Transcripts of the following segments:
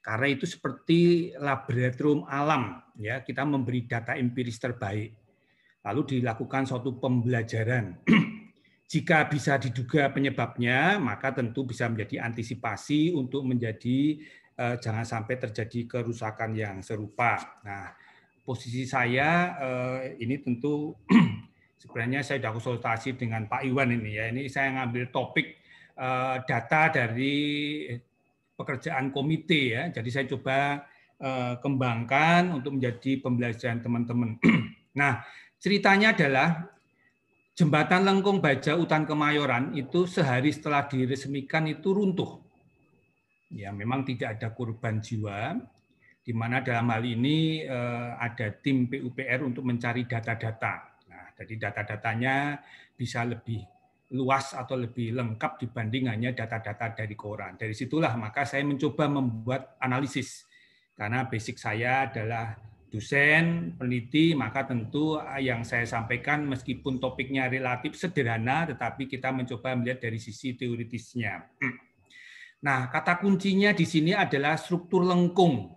Karena itu seperti laboratorium alam, ya kita memberi data empiris terbaik, lalu dilakukan suatu pembelajaran. Jika bisa diduga penyebabnya, maka tentu bisa menjadi antisipasi untuk menjadi eh, jangan sampai terjadi kerusakan yang serupa. Nah, posisi saya eh, ini tentu sebenarnya saya sudah konsultasi dengan Pak Iwan ini ya. Ini saya ngambil topik eh, data dari pekerjaan komite ya. Jadi saya coba eh, kembangkan untuk menjadi pembelajaran teman-teman. nah, ceritanya adalah jembatan Lengkung Baja Utan Kemayoran itu sehari setelah diresmikan itu runtuh. Ya, memang tidak ada korban jiwa, di mana dalam hal ini eh, ada tim PUPR untuk mencari data-data. Nah, jadi data-datanya bisa lebih luas atau lebih lengkap dibanding hanya data-data dari koran. Dari situlah maka saya mencoba membuat analisis. Karena basic saya adalah dosen, peneliti, maka tentu ah, yang saya sampaikan meskipun topiknya relatif sederhana, tetapi kita mencoba melihat dari sisi teoritisnya. Nah, kata kuncinya di sini adalah struktur lengkung.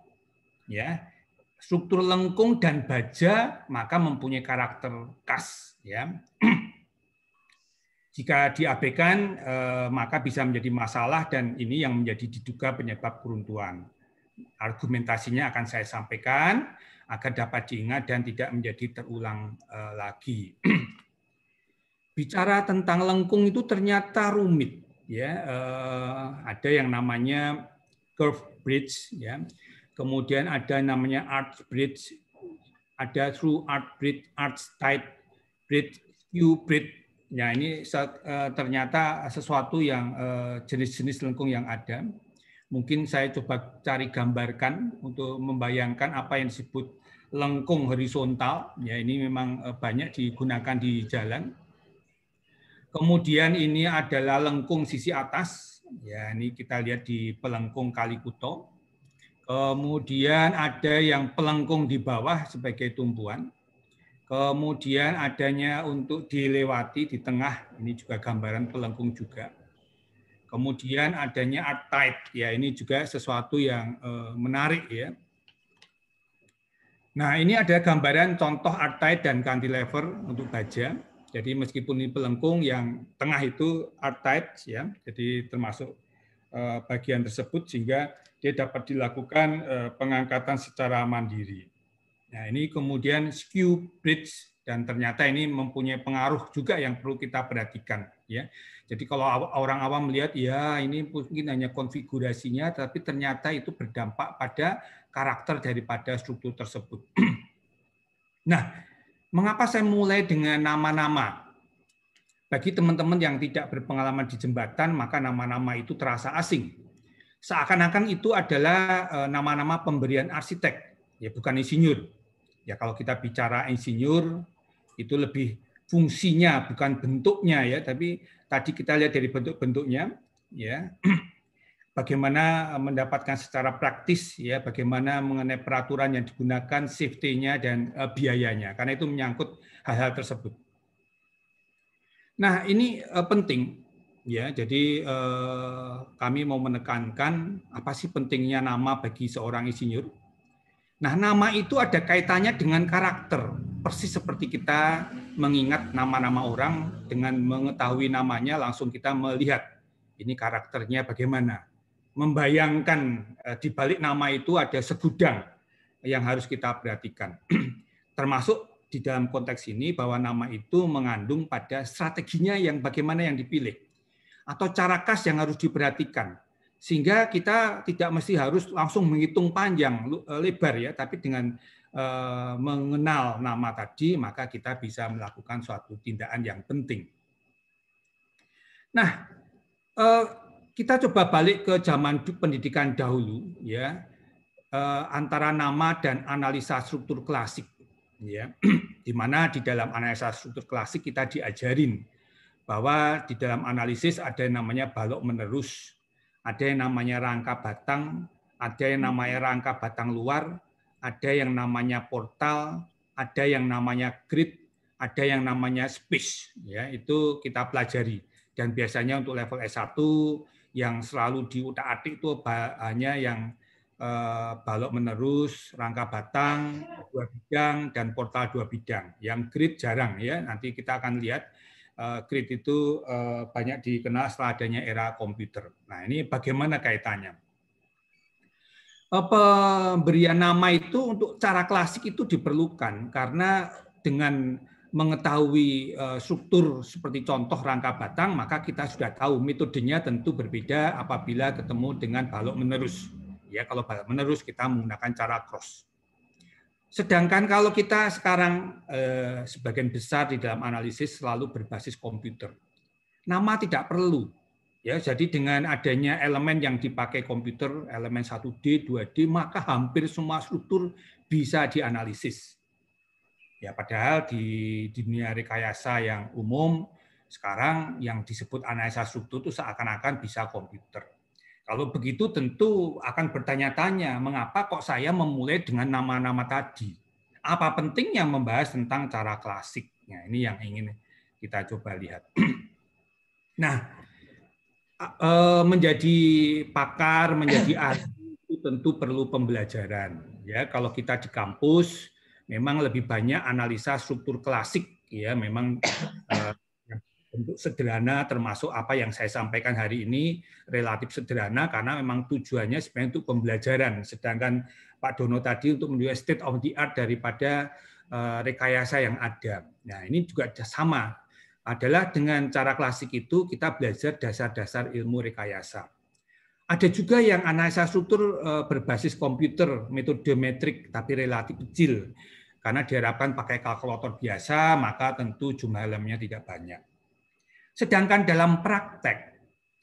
Ya, struktur lengkung dan baja maka mempunyai karakter khas. Ya Jika diabaikan, eh, maka bisa menjadi masalah dan ini yang menjadi diduga penyebab keruntuhan. Argumentasinya akan saya sampaikan agar dapat diingat dan tidak menjadi terulang eh, lagi. Bicara tentang lengkung itu ternyata rumit, ya. Eh, ada yang namanya curve bridge, ya. Kemudian ada namanya arch bridge, ada through arch bridge, arch type bridge, U bridge, Ya ini eh, ternyata sesuatu yang eh, jenis-jenis lengkung yang ada. Mungkin saya coba cari gambarkan untuk membayangkan apa yang disebut lengkung horizontal. Ya ini memang eh, banyak digunakan di jalan. Kemudian ini adalah lengkung sisi atas. Ya ini kita lihat di pelengkung Kalikuto. Kemudian ada yang pelengkung di bawah sebagai tumbuhan. Kemudian adanya untuk dilewati di tengah, ini juga gambaran pelengkung juga. Kemudian adanya art type, ya ini juga sesuatu yang eh, menarik ya. Nah ini ada gambaran contoh art type dan cantilever untuk baja. Jadi meskipun ini pelengkung yang tengah itu art type ya, jadi termasuk eh, bagian tersebut sehingga dia dapat dilakukan eh, pengangkatan secara mandiri. Nah, ini kemudian skew bridge dan ternyata ini mempunyai pengaruh juga yang perlu kita perhatikan ya. Jadi kalau orang awam melihat ya ini mungkin hanya konfigurasinya tapi ternyata itu berdampak pada karakter daripada struktur tersebut. nah, mengapa saya mulai dengan nama-nama? Bagi teman-teman yang tidak berpengalaman di jembatan, maka nama-nama itu terasa asing. Seakan-akan itu adalah eh, nama-nama pemberian arsitek, ya bukan insinyur. Ya kalau kita bicara insinyur itu lebih fungsinya bukan bentuknya ya, tapi tadi kita lihat dari bentuk-bentuknya ya. Bagaimana mendapatkan secara praktis ya, bagaimana mengenai peraturan yang digunakan, safety-nya dan eh, biayanya karena itu menyangkut hal-hal tersebut. Nah, ini eh, penting ya jadi eh, kami mau menekankan apa sih pentingnya nama bagi seorang insinyur Nah, nama itu ada kaitannya dengan karakter, persis seperti kita mengingat nama-nama orang dengan mengetahui namanya langsung kita melihat ini karakternya bagaimana. Membayangkan e, di balik nama itu ada segudang yang harus kita perhatikan. Termasuk di dalam konteks ini bahwa nama itu mengandung pada strateginya yang bagaimana yang dipilih atau cara khas yang harus diperhatikan sehingga kita tidak mesti harus langsung menghitung panjang eh, lebar ya, tapi dengan eh, mengenal nama tadi maka kita bisa melakukan suatu tindakan yang penting. Nah, eh, kita coba balik ke zaman pendidikan dahulu ya antara nama dan analisa struktur klasik ya di mana di dalam analisa struktur klasik kita diajarin bahwa di dalam analisis ada yang namanya balok menerus ada yang namanya rangka batang, ada yang namanya rangka batang luar, ada yang namanya portal, ada yang namanya grid, ada yang namanya space. Ya, itu kita pelajari. Dan biasanya untuk level S1 yang selalu diutak-atik itu hanya yang eh, balok menerus, rangka batang, dua bidang, dan portal dua bidang. Yang grid jarang ya, nanti kita akan lihat Eh, grid itu eh, banyak dikenal setelah adanya era komputer. Nah, ini bagaimana kaitannya? Eh, pemberian nama itu untuk cara klasik itu diperlukan karena dengan mengetahui struktur seperti contoh rangka batang, maka kita sudah tahu metodenya tentu berbeda apabila ketemu dengan balok menerus. Ya, kalau balok menerus kita menggunakan cara cross. Sedangkan kalau kita sekarang eh, sebagian besar di dalam analisis selalu berbasis komputer. Nama tidak perlu. Ya, jadi dengan adanya elemen yang dipakai komputer, elemen 1D, 2D, maka hampir semua struktur bisa dianalisis. Ya, padahal di, di dunia rekayasa yang umum sekarang yang disebut analisa struktur itu seakan-akan bisa komputer. Kalau begitu tentu akan bertanya-tanya, mengapa kok saya memulai dengan nama-nama tadi? Apa pentingnya membahas tentang cara klasiknya? ini yang ingin kita coba lihat. nah, e, menjadi pakar, menjadi ahli itu tentu perlu pembelajaran. Ya, kalau kita di kampus memang lebih banyak analisa struktur klasik ya, memang e, bentuk sederhana termasuk apa yang saya sampaikan hari ini relatif sederhana karena memang tujuannya sebenarnya untuk pembelajaran sedangkan Pak Dono tadi untuk menunjukkan state of the art daripada eh, rekayasa yang ada. Nah, ini juga sama adalah dengan cara klasik itu kita belajar dasar-dasar ilmu rekayasa. Ada juga yang analisa struktur eh, berbasis komputer, metode metrik tapi relatif kecil. Karena diharapkan pakai kalkulator biasa, maka tentu jumlah elemennya tidak banyak. Sedangkan dalam praktek,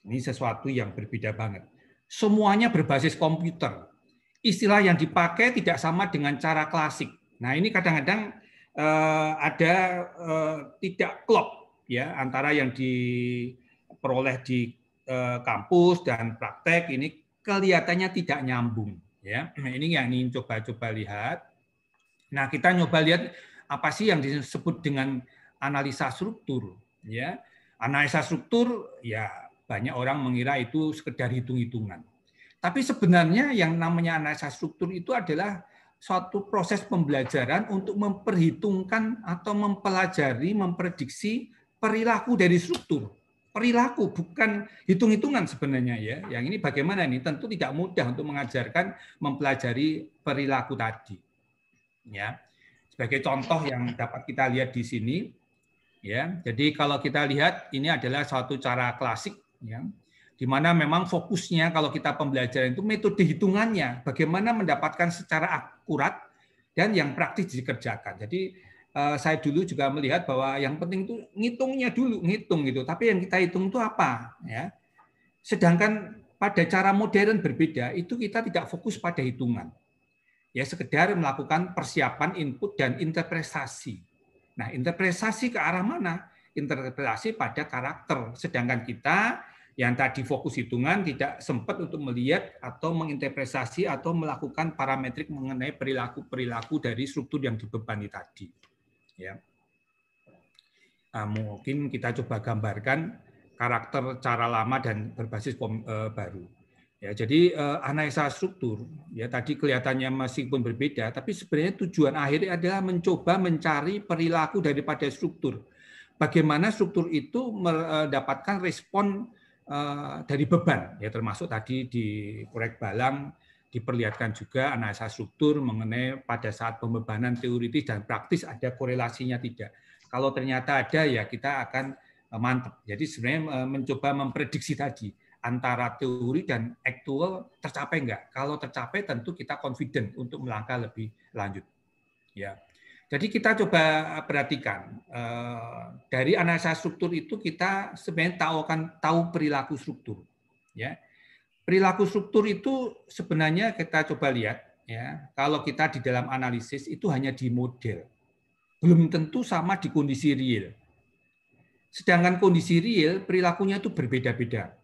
ini sesuatu yang berbeda banget. Semuanya berbasis komputer. Istilah yang dipakai tidak sama dengan cara klasik. Nah ini kadang-kadang eh, ada eh, tidak klop ya antara yang diperoleh di eh, kampus dan praktek ini kelihatannya tidak nyambung. Ya, nah, ini yang ingin coba-coba lihat. Nah, kita nyoba lihat apa sih yang disebut dengan analisa struktur, ya. Analisa struktur ya banyak orang mengira itu sekedar hitung-hitungan. Tapi sebenarnya yang namanya analisa struktur itu adalah suatu proses pembelajaran untuk memperhitungkan atau mempelajari, memprediksi perilaku dari struktur. Perilaku bukan hitung-hitungan sebenarnya ya. Yang ini bagaimana ini, Tentu tidak mudah untuk mengajarkan mempelajari perilaku tadi. Ya. Sebagai contoh yang dapat kita lihat di sini, Ya, jadi kalau kita lihat ini adalah satu cara klasik ya, di mana memang fokusnya kalau kita pembelajaran itu metode hitungannya, bagaimana mendapatkan secara akurat dan yang praktis dikerjakan. Jadi eh, saya dulu juga melihat bahwa yang penting itu ngitungnya dulu, ngitung gitu. Tapi yang kita hitung itu apa, ya? Sedangkan pada cara modern berbeda itu kita tidak fokus pada hitungan. Ya sekedar melakukan persiapan input dan interpretasi. Nah, interpretasi ke arah mana? Interpretasi pada karakter. Sedangkan kita yang tadi fokus hitungan tidak sempat untuk melihat atau menginterpretasi atau melakukan parametrik mengenai perilaku-perilaku dari struktur yang dibebani tadi. Ya. Nah, mungkin kita coba gambarkan karakter cara lama dan berbasis eh, baru. Ya, jadi eh, analisa struktur ya tadi kelihatannya masih pun berbeda, tapi sebenarnya tujuan akhirnya adalah mencoba mencari perilaku daripada struktur. Bagaimana struktur itu mendapatkan eh, respon eh, dari beban ya termasuk tadi di proyek Balang diperlihatkan juga analisa struktur mengenai pada saat pembebanan teoritis dan praktis ada korelasinya tidak. Kalau ternyata ada ya kita akan mantap. Jadi sebenarnya mencoba memprediksi tadi antara teori dan aktual tercapai enggak? Kalau tercapai tentu kita confident untuk melangkah lebih lanjut. Ya. Jadi kita coba perhatikan eh, dari analisa struktur itu kita sebenarnya tahu kan tahu perilaku struktur. Ya. Perilaku struktur itu sebenarnya kita coba lihat ya. Kalau kita di dalam analisis itu hanya di model. Belum tentu sama di kondisi real. Sedangkan kondisi real perilakunya itu berbeda-beda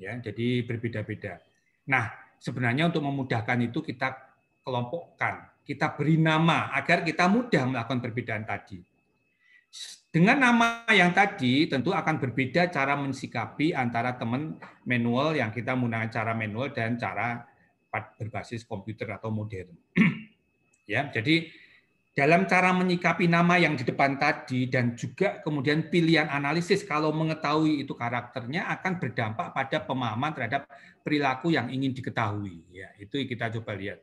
ya jadi berbeda-beda. Nah sebenarnya untuk memudahkan itu kita kelompokkan, kita beri nama agar kita mudah melakukan perbedaan tadi. Dengan nama yang tadi tentu akan berbeda cara mensikapi antara teman manual yang kita menggunakan cara manual dan cara berbasis komputer atau modern. ya, jadi dalam cara menyikapi nama yang di depan tadi dan juga kemudian pilihan analisis kalau mengetahui itu karakternya akan berdampak pada pemahaman terhadap perilaku yang ingin diketahui. Ya, itu kita coba lihat.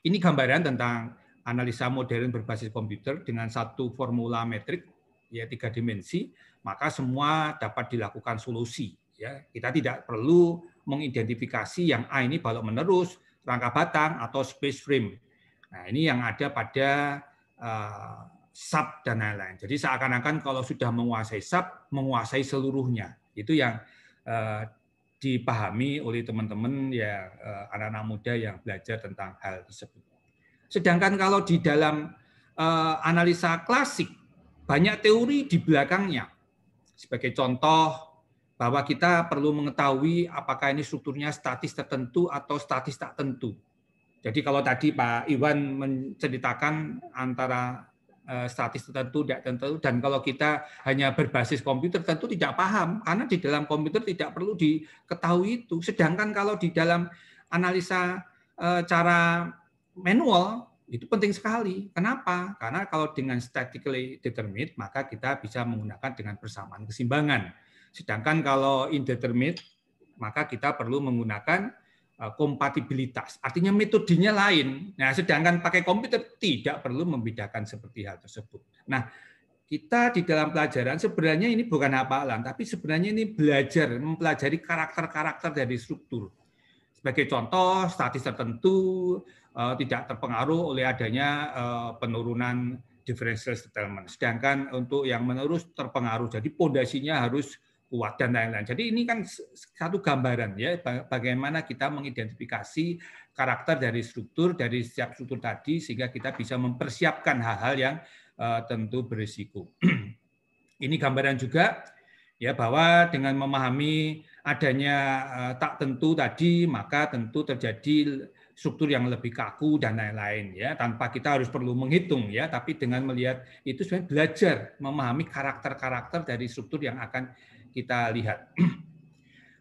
Ini gambaran tentang analisa modern berbasis komputer dengan satu formula metrik ya tiga dimensi, maka semua dapat dilakukan solusi. Ya, kita tidak perlu mengidentifikasi yang A ini balok menerus, rangka batang atau space frame Nah ini yang ada pada uh, sub dan lain-lain. Jadi seakan-akan kalau sudah menguasai sub, menguasai seluruhnya. Itu yang uh, dipahami oleh teman-teman ya eh, anak-anak muda yang belajar tentang hal tersebut. Sedangkan kalau di dalam uh, analisa klasik banyak teori di belakangnya. Sebagai contoh bahwa kita perlu mengetahui apakah ini strukturnya statis tertentu atau statis tak tentu. Jadi kalau tadi Pak Iwan menceritakan antara eh, statis tertentu, tidak tentu, dan kalau kita hanya berbasis komputer tentu tidak paham, karena di dalam komputer tidak perlu diketahui itu. Sedangkan kalau di dalam analisa eh, cara manual itu penting sekali. Kenapa? Karena kalau dengan statically determined maka kita bisa menggunakan dengan persamaan kesimbangan. Sedangkan kalau indeterminate maka kita perlu menggunakan Eh, kompatibilitas. Artinya metodenya lain. Nah, sedangkan pakai komputer tidak perlu membedakan seperti hal tersebut. Nah, kita di dalam pelajaran sebenarnya ini bukan hafalan, tapi sebenarnya ini belajar mempelajari karakter-karakter dari struktur. Sebagai contoh, statis tertentu eh, tidak terpengaruh oleh adanya eh, penurunan differential settlement. Sedangkan untuk yang menerus terpengaruh. Jadi pondasinya harus kuat dan lain-lain. Jadi ini kan satu gambaran ya bagaimana kita mengidentifikasi karakter dari struktur dari setiap struktur tadi sehingga kita bisa mempersiapkan hal-hal yang uh, tentu berisiko. ini gambaran juga ya bahwa dengan memahami adanya uh, tak tentu tadi maka tentu terjadi struktur yang lebih kaku dan lain-lain ya tanpa kita harus perlu menghitung ya tapi dengan melihat itu sebenarnya belajar memahami karakter-karakter dari struktur yang akan kita lihat.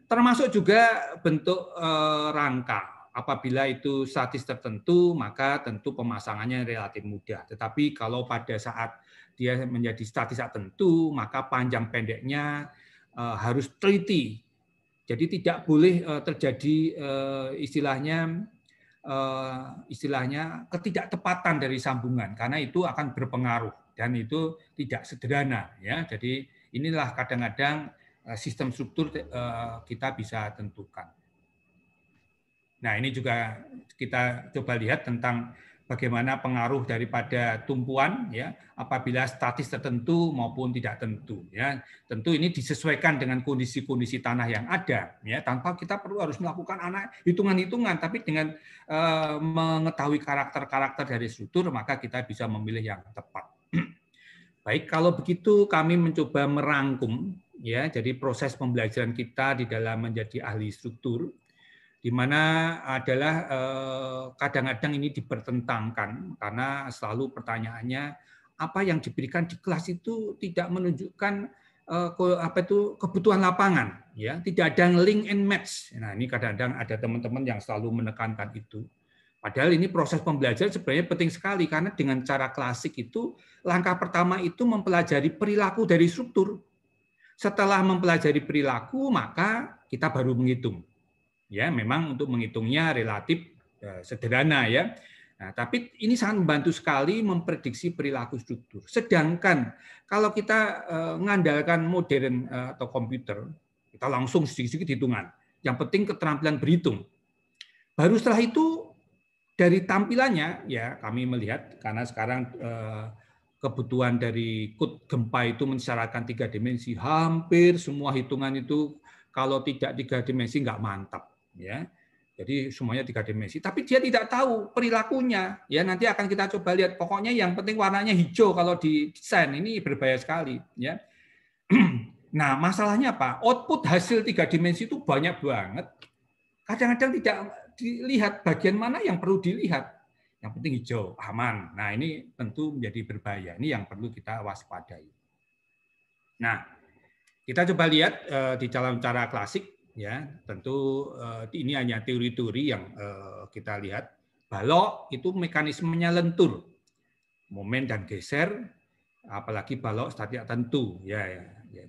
Termasuk juga bentuk eh, rangka. Apabila itu statis tertentu, maka tentu pemasangannya relatif mudah. Tetapi kalau pada saat dia menjadi statis tertentu, maka panjang pendeknya eh, harus teliti. Jadi tidak boleh eh, terjadi istilahnya istilahnya ketidaktepatan dari sambungan karena itu akan berpengaruh dan itu tidak sederhana ya jadi inilah kadang-kadang Eh, sistem struktur eh, kita bisa tentukan. Nah, ini juga kita coba lihat tentang bagaimana pengaruh daripada tumpuan ya apabila statis tertentu maupun tidak tentu ya. Tentu ini disesuaikan dengan kondisi-kondisi tanah yang ada ya tanpa kita perlu harus melakukan anak hitungan-hitungan tapi dengan eh, mengetahui karakter-karakter dari struktur maka kita bisa memilih yang tepat. Baik, kalau begitu kami mencoba merangkum ya jadi proses pembelajaran kita di dalam menjadi ahli struktur di mana adalah eh, kadang-kadang ini dipertentangkan karena selalu pertanyaannya apa yang diberikan di kelas itu tidak menunjukkan eh, apa itu kebutuhan lapangan ya tidak ada link and match nah ini kadang-kadang ada teman-teman yang selalu menekankan itu padahal ini proses pembelajaran sebenarnya penting sekali karena dengan cara klasik itu langkah pertama itu mempelajari perilaku dari struktur setelah mempelajari perilaku, maka kita baru menghitung. Ya, memang untuk menghitungnya relatif eh, sederhana ya. Nah, tapi ini sangat membantu sekali memprediksi perilaku struktur. Sedangkan kalau kita eh, mengandalkan modern eh, atau komputer, kita langsung sedikit-sedikit hitungan. Yang penting keterampilan berhitung. Baru setelah itu dari tampilannya ya kami melihat karena sekarang kebutuhan dari kut gempa itu mensyaratkan tiga dimensi. Hampir semua hitungan itu kalau tidak tiga dimensi nggak mantap, ya. Jadi semuanya tiga dimensi. Tapi dia tidak tahu perilakunya. Ya nanti akan kita coba lihat. Pokoknya yang penting warnanya hijau kalau di desain ini berbahaya sekali. Ya. Nah masalahnya apa? Output hasil tiga dimensi itu banyak banget. Kadang-kadang tidak dilihat bagian mana yang perlu dilihat. Yang penting hijau, aman. Nah, ini tentu menjadi berbahaya. Ini yang perlu kita waspadai. Nah, kita coba lihat eh, di dalam cara klasik ya, tentu eh, ini hanya teori-teori yang eh, kita lihat. Balok itu mekanismenya lentur. Momen dan geser apalagi balok statik tentu ya, ya, ya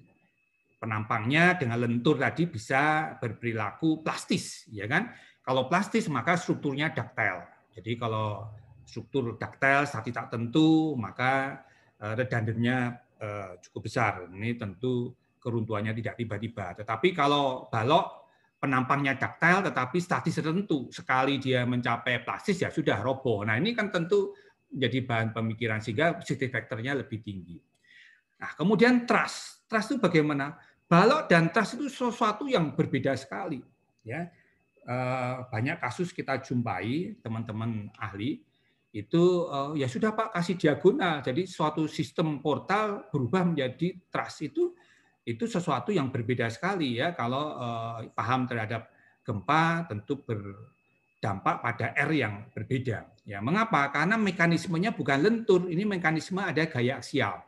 penampangnya dengan lentur tadi bisa berperilaku plastis ya kan kalau plastis maka strukturnya daktil jadi kalau struktur daktil, statis tak tentu, maka eh, redandennya eh, cukup besar. Ini tentu keruntuhannya tidak tiba-tiba. Tetapi kalau balok penampangnya daktil tetapi statis tertentu. Sekali dia mencapai plastis ya sudah roboh. Nah, ini kan tentu menjadi bahan pemikiran sehingga safety faktornya lebih tinggi. Nah, kemudian trust. Trust itu bagaimana? Balok dan trust itu sesuatu yang berbeda sekali, ya. Eh, banyak kasus kita jumpai teman-teman ahli itu eh, ya sudah Pak kasih diagonal. Jadi suatu sistem portal berubah menjadi trust itu itu sesuatu yang berbeda sekali ya kalau eh, paham terhadap gempa tentu berdampak pada R yang berbeda. Ya, mengapa? Karena mekanismenya bukan lentur, ini mekanisme ada gaya aksial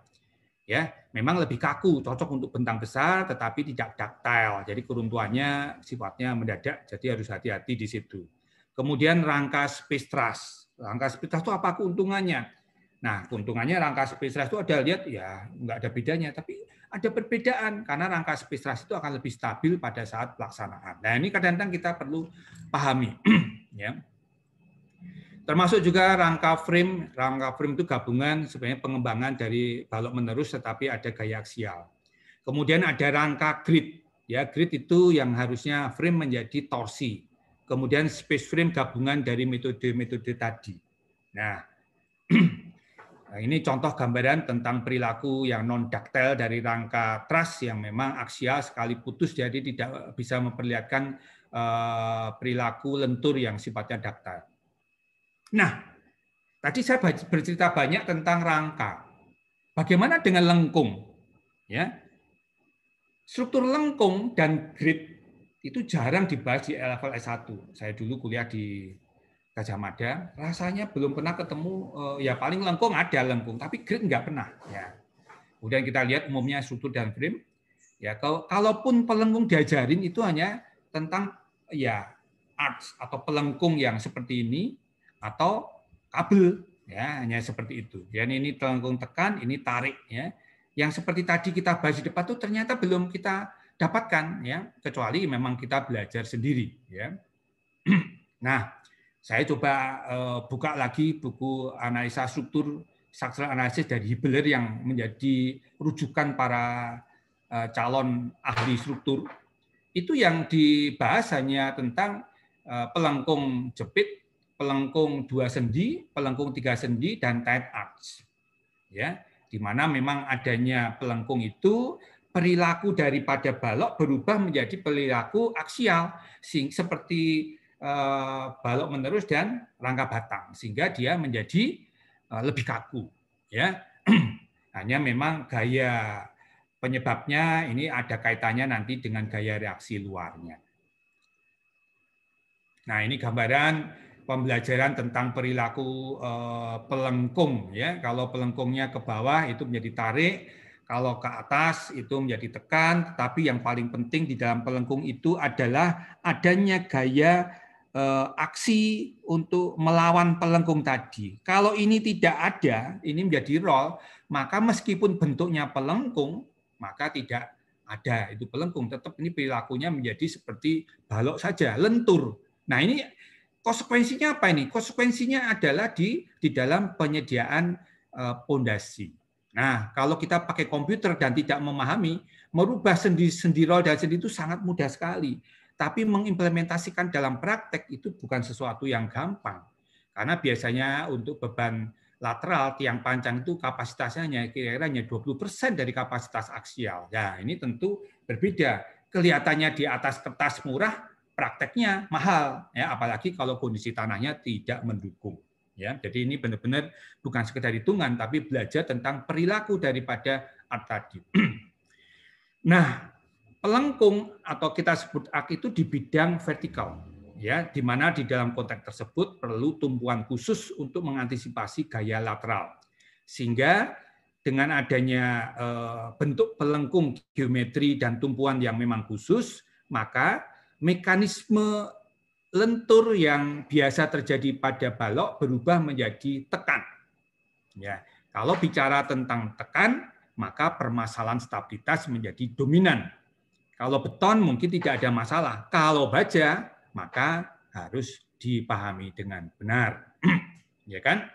ya memang lebih kaku cocok untuk bentang besar tetapi tidak daktil jadi keruntuhannya sifatnya mendadak jadi harus hati-hati di situ kemudian rangka space trust rangka space trust itu apa keuntungannya nah keuntungannya rangka space trust itu ada lihat ya nggak ada bedanya tapi ada perbedaan karena rangka space trust itu akan lebih stabil pada saat pelaksanaan nah ini kadang-kadang kita perlu pahami ya Termasuk juga rangka frame, rangka frame itu gabungan sebenarnya pengembangan dari balok menerus tetapi ada gaya aksial. Kemudian ada rangka grid, ya grid itu yang harusnya frame menjadi torsi. Kemudian space frame gabungan dari metode-metode tadi. Nah, Nah, ini contoh gambaran tentang perilaku yang non ductile dari rangka truss yang memang aksial sekali putus jadi tidak bisa memperlihatkan eh, perilaku lentur yang sifatnya ductile. Nah, tadi saya bercerita banyak tentang rangka. Bagaimana dengan lengkung? Ya. Struktur lengkung dan grid itu jarang dibahas di level S1. Saya dulu kuliah di Gajah Mada, rasanya belum pernah ketemu eh, ya paling lengkung ada lengkung, tapi grid nggak pernah ya. Kemudian kita lihat umumnya struktur dan frame. Ya, kalau kalaupun pelengkung diajarin itu hanya tentang ya arts atau pelengkung yang seperti ini atau kabel ya hanya seperti itu. Dan ya, ini telengkung tekan, ini tarik ya. Yang seperti tadi kita bahas di depan tuh ternyata belum kita dapatkan ya, kecuali memang kita belajar sendiri ya. Nah, saya coba eh, buka lagi buku analisa struktur structural analisis dari Hibeler yang menjadi rujukan para eh, calon ahli struktur. Itu yang dibahas hanya tentang eh, pelengkung jepit pelengkung dua sendi, pelengkung tiga sendi, dan tight arch. Ya, di mana memang adanya pelengkung itu perilaku daripada balok berubah menjadi perilaku aksial seperti eh, balok menerus dan rangka batang sehingga dia menjadi eh, lebih kaku ya hanya memang gaya penyebabnya ini ada kaitannya nanti dengan gaya reaksi luarnya nah ini gambaran pembelajaran tentang perilaku eh, pelengkung ya. Kalau pelengkungnya ke bawah itu menjadi tarik, kalau ke atas itu menjadi tekan, Tetapi yang paling penting di dalam pelengkung itu adalah adanya gaya eh, aksi untuk melawan pelengkung tadi. Kalau ini tidak ada, ini menjadi roll, maka meskipun bentuknya pelengkung, maka tidak ada itu pelengkung. Tetap ini perilakunya menjadi seperti balok saja, lentur. Nah ini konsekuensinya apa ini? Konsekuensinya adalah di di dalam penyediaan eh, pondasi. Nah, kalau kita pakai komputer dan tidak memahami, merubah sendi sendiri dan sendi itu sangat mudah sekali. Tapi mengimplementasikan dalam praktek itu bukan sesuatu yang gampang. Karena biasanya untuk beban lateral tiang pancang itu kapasitasnya hanya kira-kira hanya 20% dari kapasitas aksial. Ya, ini tentu berbeda. Kelihatannya di atas kertas murah, prakteknya mahal ya apalagi kalau kondisi tanahnya tidak mendukung ya jadi ini benar-benar bukan sekedar hitungan tapi belajar tentang perilaku daripada art tadi nah pelengkung atau kita sebut ak itu di bidang vertikal ya di mana di dalam konteks tersebut perlu tumpuan khusus untuk mengantisipasi gaya lateral sehingga dengan adanya eh, bentuk pelengkung geometri dan tumpuan yang memang khusus maka mekanisme lentur yang biasa terjadi pada balok berubah menjadi tekan. Ya, kalau bicara tentang tekan, maka permasalahan stabilitas menjadi dominan. Kalau beton mungkin tidak ada masalah. Kalau baja, maka harus dipahami dengan benar. ya kan?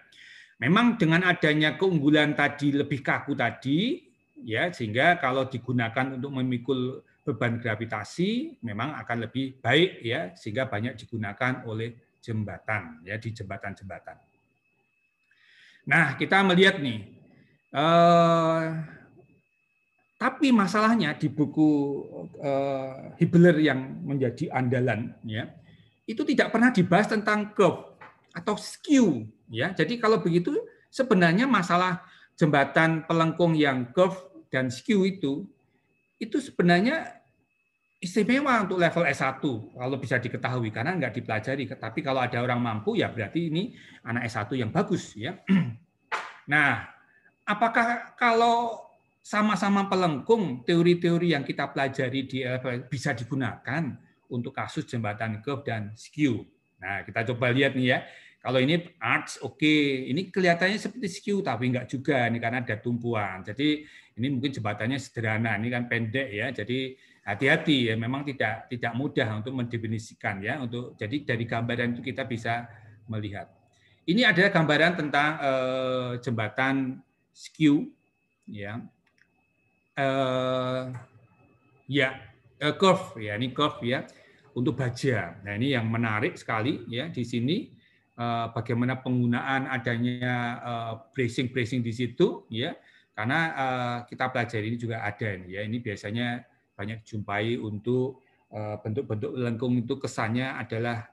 Memang dengan adanya keunggulan tadi lebih kaku tadi, ya sehingga kalau digunakan untuk memikul beban gravitasi memang akan lebih baik ya sehingga banyak digunakan oleh jembatan ya di jembatan-jembatan. Nah, kita melihat nih eh, tapi masalahnya di buku eh, Hibbler yang menjadi andalan ya itu tidak pernah dibahas tentang curve atau skew ya. Jadi kalau begitu sebenarnya masalah jembatan pelengkung yang curve dan skew itu itu sebenarnya istimewa untuk level S1 kalau bisa diketahui karena nggak dipelajari. Tapi kalau ada orang mampu ya berarti ini anak S1 yang bagus ya. Nah, apakah kalau sama-sama pelengkung teori-teori yang kita pelajari di level eh, bisa digunakan untuk kasus jembatan curve dan skew? Nah, kita coba lihat nih ya. Kalau ini arts, oke. Okay. Ini kelihatannya seperti skew, tapi enggak juga ini karena ada tumpuan. Jadi ini mungkin jembatannya sederhana, ini kan pendek ya. Jadi hati-hati ya, memang tidak tidak mudah untuk mendefinisikan ya. Untuk jadi dari gambaran itu kita bisa melihat. Ini adalah gambaran tentang eh, jembatan skew, ya. Eh, ya, eh, curve ya, ini curve ya untuk baja. Nah ini yang menarik sekali ya di sini Eh, bagaimana penggunaan adanya eh, bracing-bracing di situ ya karena eh, kita pelajari ini juga ada ya ini biasanya banyak jumpai untuk bentuk-bentuk lengkung itu kesannya adalah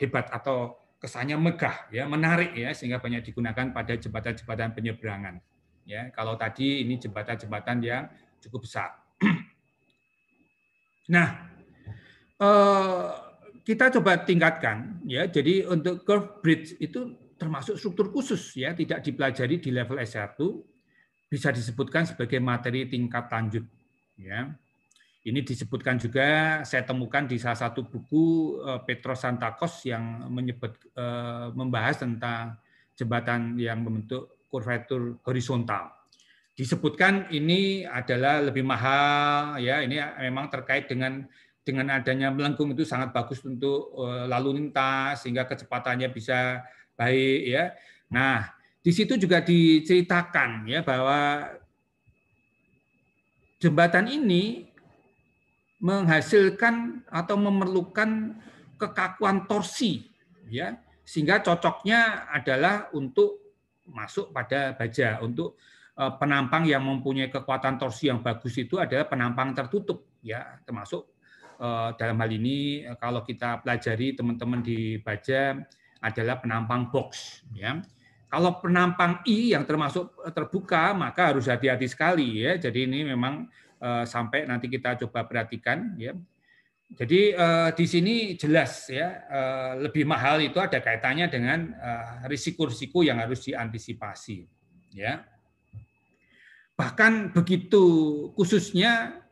hebat atau kesannya megah ya menarik ya sehingga banyak digunakan pada jembatan-jembatan penyeberangan ya kalau tadi ini jembatan-jembatan yang cukup besar nah kita coba tingkatkan ya. Jadi untuk curve bridge itu termasuk struktur khusus ya, tidak dipelajari di level S1 bisa disebutkan sebagai materi tingkat lanjut ya. Ini disebutkan juga saya temukan di salah satu buku eh, Petros Santakos yang menyebut eh, membahas tentang jembatan yang membentuk kurvatur horizontal. Disebutkan ini adalah lebih mahal ya, ini memang terkait dengan dengan adanya melengkung itu sangat bagus untuk eh, lalu lintas sehingga kecepatannya bisa baik ya. Nah, di situ juga diceritakan ya bahwa jembatan ini menghasilkan atau memerlukan kekakuan torsi ya sehingga cocoknya adalah untuk masuk pada baja untuk eh, penampang yang mempunyai kekuatan torsi yang bagus itu adalah penampang tertutup ya termasuk Eh, dalam hal ini eh, kalau kita pelajari teman-teman di Baja adalah penampang box. Ya. Kalau penampang I yang termasuk eh, terbuka maka harus hati-hati sekali ya. Jadi ini memang sampai nanti kita coba perhatikan ya. Jadi di sini jelas ya lebih mahal itu ada kaitannya dengan risiko-risiko yang harus diantisipasi ya. Bahkan begitu khususnya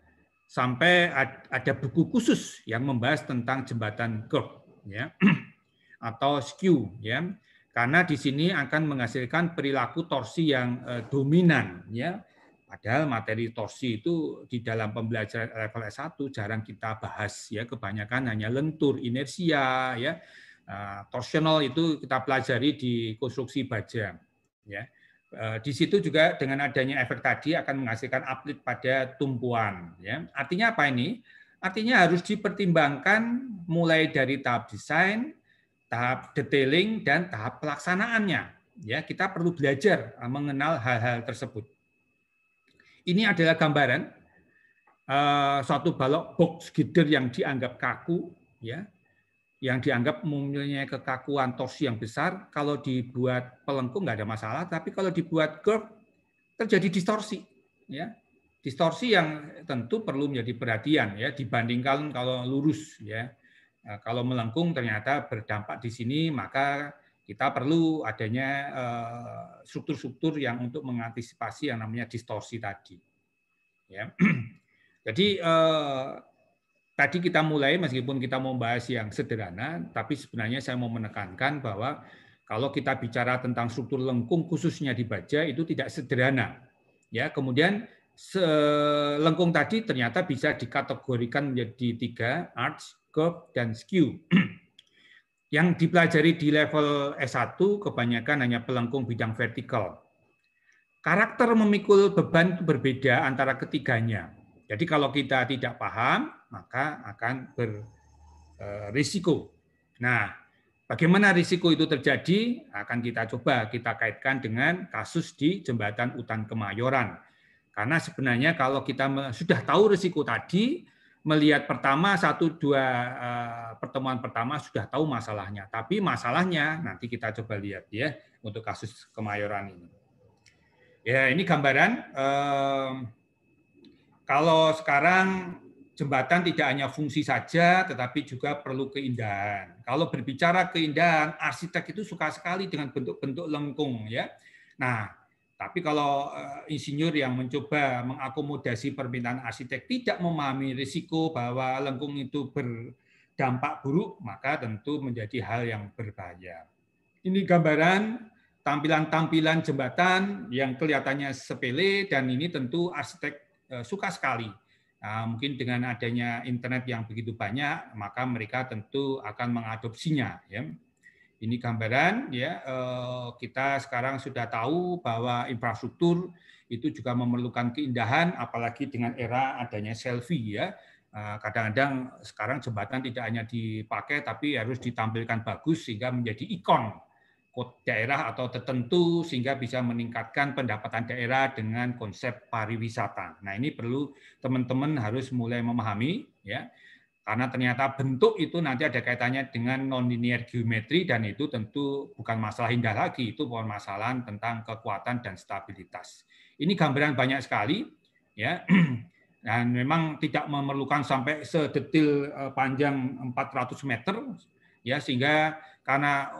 sampai ada buku khusus yang membahas tentang jembatan curve ya atau skew ya karena di sini akan menghasilkan perilaku torsi yang eh, dominan ya padahal materi torsi itu di dalam pembelajaran level S1 jarang kita bahas ya kebanyakan hanya lentur inersia ya eh, torsional itu kita pelajari di konstruksi baja ya Eh, di situ juga dengan adanya efek tadi akan menghasilkan uplift pada tumpuan. Ya. Artinya apa ini? Artinya harus dipertimbangkan mulai dari tahap desain, tahap detailing, dan tahap pelaksanaannya. Ya, kita perlu belajar eh, mengenal hal-hal tersebut. Ini adalah gambaran uh, suatu balok box gider yang dianggap kaku, ya yang dianggap mempunyai kekakuan torsi yang besar, kalau dibuat pelengkung nggak ada masalah, tapi kalau dibuat curve terjadi distorsi, ya distorsi yang tentu perlu menjadi perhatian ya dibandingkan kalau lurus ya eh, kalau melengkung ternyata berdampak di sini maka kita perlu adanya eh, struktur-struktur yang untuk mengantisipasi yang namanya distorsi tadi ya jadi eh, tadi kita mulai meskipun kita mau bahas yang sederhana, tapi sebenarnya saya mau menekankan bahwa kalau kita bicara tentang struktur lengkung khususnya di baja itu tidak sederhana. Ya, kemudian lengkung tadi ternyata bisa dikategorikan menjadi tiga, arch, curve, dan skew. Yang dipelajari di level S1 kebanyakan hanya pelengkung bidang vertikal. Karakter memikul beban berbeda antara ketiganya. Jadi kalau kita tidak paham, maka akan berisiko. Eh, nah, bagaimana risiko itu terjadi akan kita coba kita kaitkan dengan kasus di jembatan Utan Kemayoran. Karena sebenarnya kalau kita sudah tahu risiko tadi, melihat pertama satu dua eh, pertemuan pertama sudah tahu masalahnya, tapi masalahnya nanti kita coba lihat ya untuk kasus Kemayoran ini. Ya ini gambaran. Eh, kalau sekarang jembatan tidak hanya fungsi saja, tetapi juga perlu keindahan. Kalau berbicara keindahan, arsitek itu suka sekali dengan bentuk-bentuk lengkung, ya. Nah, tapi kalau eh, insinyur yang mencoba mengakomodasi permintaan arsitek tidak memahami risiko bahwa lengkung itu berdampak buruk, maka tentu menjadi hal yang berbahaya. Ini gambaran tampilan-tampilan jembatan yang kelihatannya sepele dan ini tentu arsitek eh, suka sekali Ah, mungkin dengan adanya internet yang begitu banyak, maka mereka tentu akan mengadopsinya. Ya. Ini gambaran ya eh, kita sekarang sudah tahu bahwa infrastruktur itu juga memerlukan keindahan, apalagi dengan era adanya selfie ya. Ah, kadang-kadang sekarang jembatan tidak hanya dipakai, tapi harus ditampilkan bagus sehingga menjadi ikon daerah atau tertentu sehingga bisa meningkatkan pendapatan daerah dengan konsep pariwisata. Nah, ini perlu teman-teman harus mulai memahami ya. Karena ternyata bentuk itu nanti ada kaitannya dengan nonlinear geometri dan itu tentu bukan masalah indah lagi, itu permasalahan tentang kekuatan dan stabilitas. Ini gambaran banyak sekali ya. Dan memang tidak memerlukan sampai sedetil eh, panjang 400 meter ya sehingga karena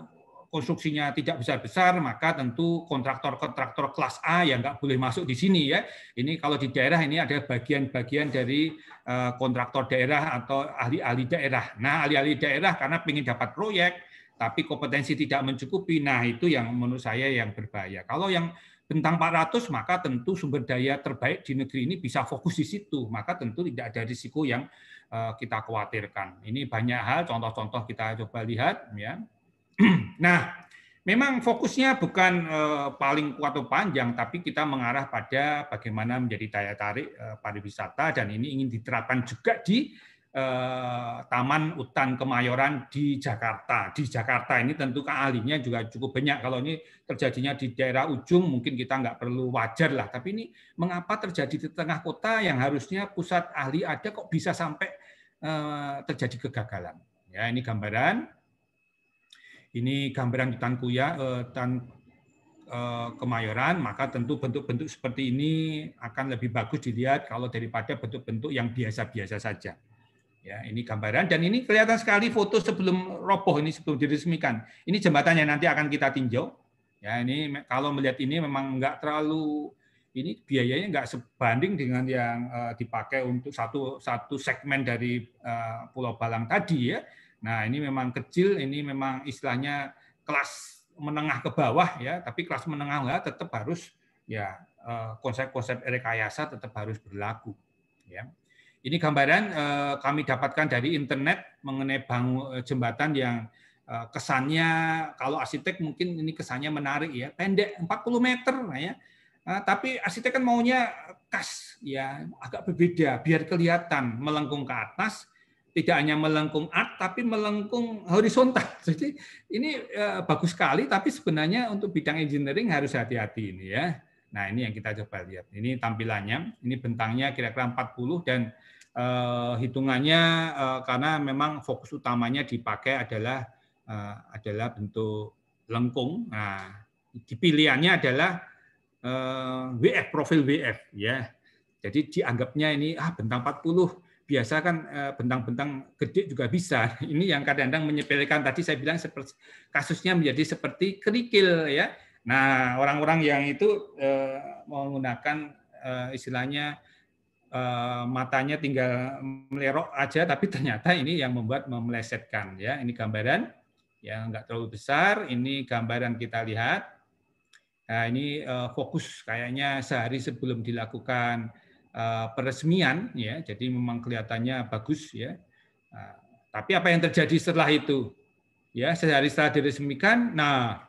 konstruksinya tidak besar-besar, maka tentu kontraktor-kontraktor kelas A yang nggak boleh masuk di sini ya. Ini kalau di daerah ini ada bagian-bagian dari eh, kontraktor daerah atau ahli-ahli daerah. Nah, ahli-ahli daerah karena ingin dapat proyek, tapi kompetensi tidak mencukupi, nah itu yang menurut saya yang berbahaya. Kalau yang bentang 400 maka tentu sumber daya terbaik di negeri ini bisa fokus di situ, maka tentu tidak ada risiko yang eh, kita khawatirkan. Ini banyak hal contoh-contoh kita coba lihat ya. nah, memang fokusnya bukan eh, paling kuat atau panjang, tapi kita mengarah pada bagaimana menjadi daya tarik eh, pariwisata dan ini ingin diterapkan juga di eh, Taman Hutan Kemayoran di Jakarta. Di Jakarta ini tentu ahlinya juga cukup banyak. Kalau ini terjadinya di daerah ujung mungkin kita nggak perlu wajar lah. Tapi ini mengapa terjadi di tengah kota yang harusnya pusat ahli ada kok bisa sampai terjadi kegagalan? Ya ini gambaran. Ini gambaran hutan kuya, hutan eh, eh, kemayoran, maka tentu bentuk-bentuk seperti ini akan lebih bagus dilihat kalau daripada bentuk-bentuk yang biasa-biasa saja. Ya, ini gambaran dan ini kelihatan sekali foto sebelum roboh ini sebelum diresmikan. Ini jembatannya nanti akan kita tinjau. Ya, ini kalau melihat ini memang nggak terlalu ini biayanya nggak sebanding dengan yang eh, dipakai untuk satu satu segmen dari Pulau Balang tadi ya Nah, ini memang kecil, ini memang istilahnya kelas menengah ke bawah ya, tapi kelas menengah enggak tetap harus ya eh, konsep-konsep rekayasa tetap harus berlaku ya. Ini gambaran eh, kami dapatkan dari internet mengenai bangun eh, jembatan yang kesannya kalau arsitek mungkin ini kesannya menarik ya, pendek 40 meter nah ya. Nah, tapi arsitek kan maunya kas ya agak berbeda biar kelihatan melengkung ke atas tidak hanya melengkung art tapi melengkung horizontal. Jadi ini eh, bagus sekali tapi sebenarnya untuk bidang engineering harus hati-hati ini ya. Nah, ini yang kita coba lihat. Ini tampilannya, ini bentangnya kira-kira 40 dan eh, hitungannya eh, karena memang fokus utamanya dipakai adalah adalah bentuk lengkung. Nah, pilihannya adalah WF profil WF ya. Jadi dianggapnya ini ah bentang 40 biasa kan eh, bentang-bentang gede juga bisa. Ini yang kadang-kadang menyepelekan tadi saya bilang seperti kasusnya menjadi seperti kerikil ya. Nah, orang-orang yang itu eh, menggunakan eh, istilahnya matanya tinggal melerok aja tapi ternyata ini yang membuat memelesetkan ya. Ini gambaran yang enggak terlalu besar, ini gambaran kita lihat. Nah, ini fokus kayaknya sehari sebelum dilakukan Eh, peresmian ya jadi memang kelihatannya bagus ya nah, tapi apa yang terjadi setelah itu ya sehari setelah diresmikan nah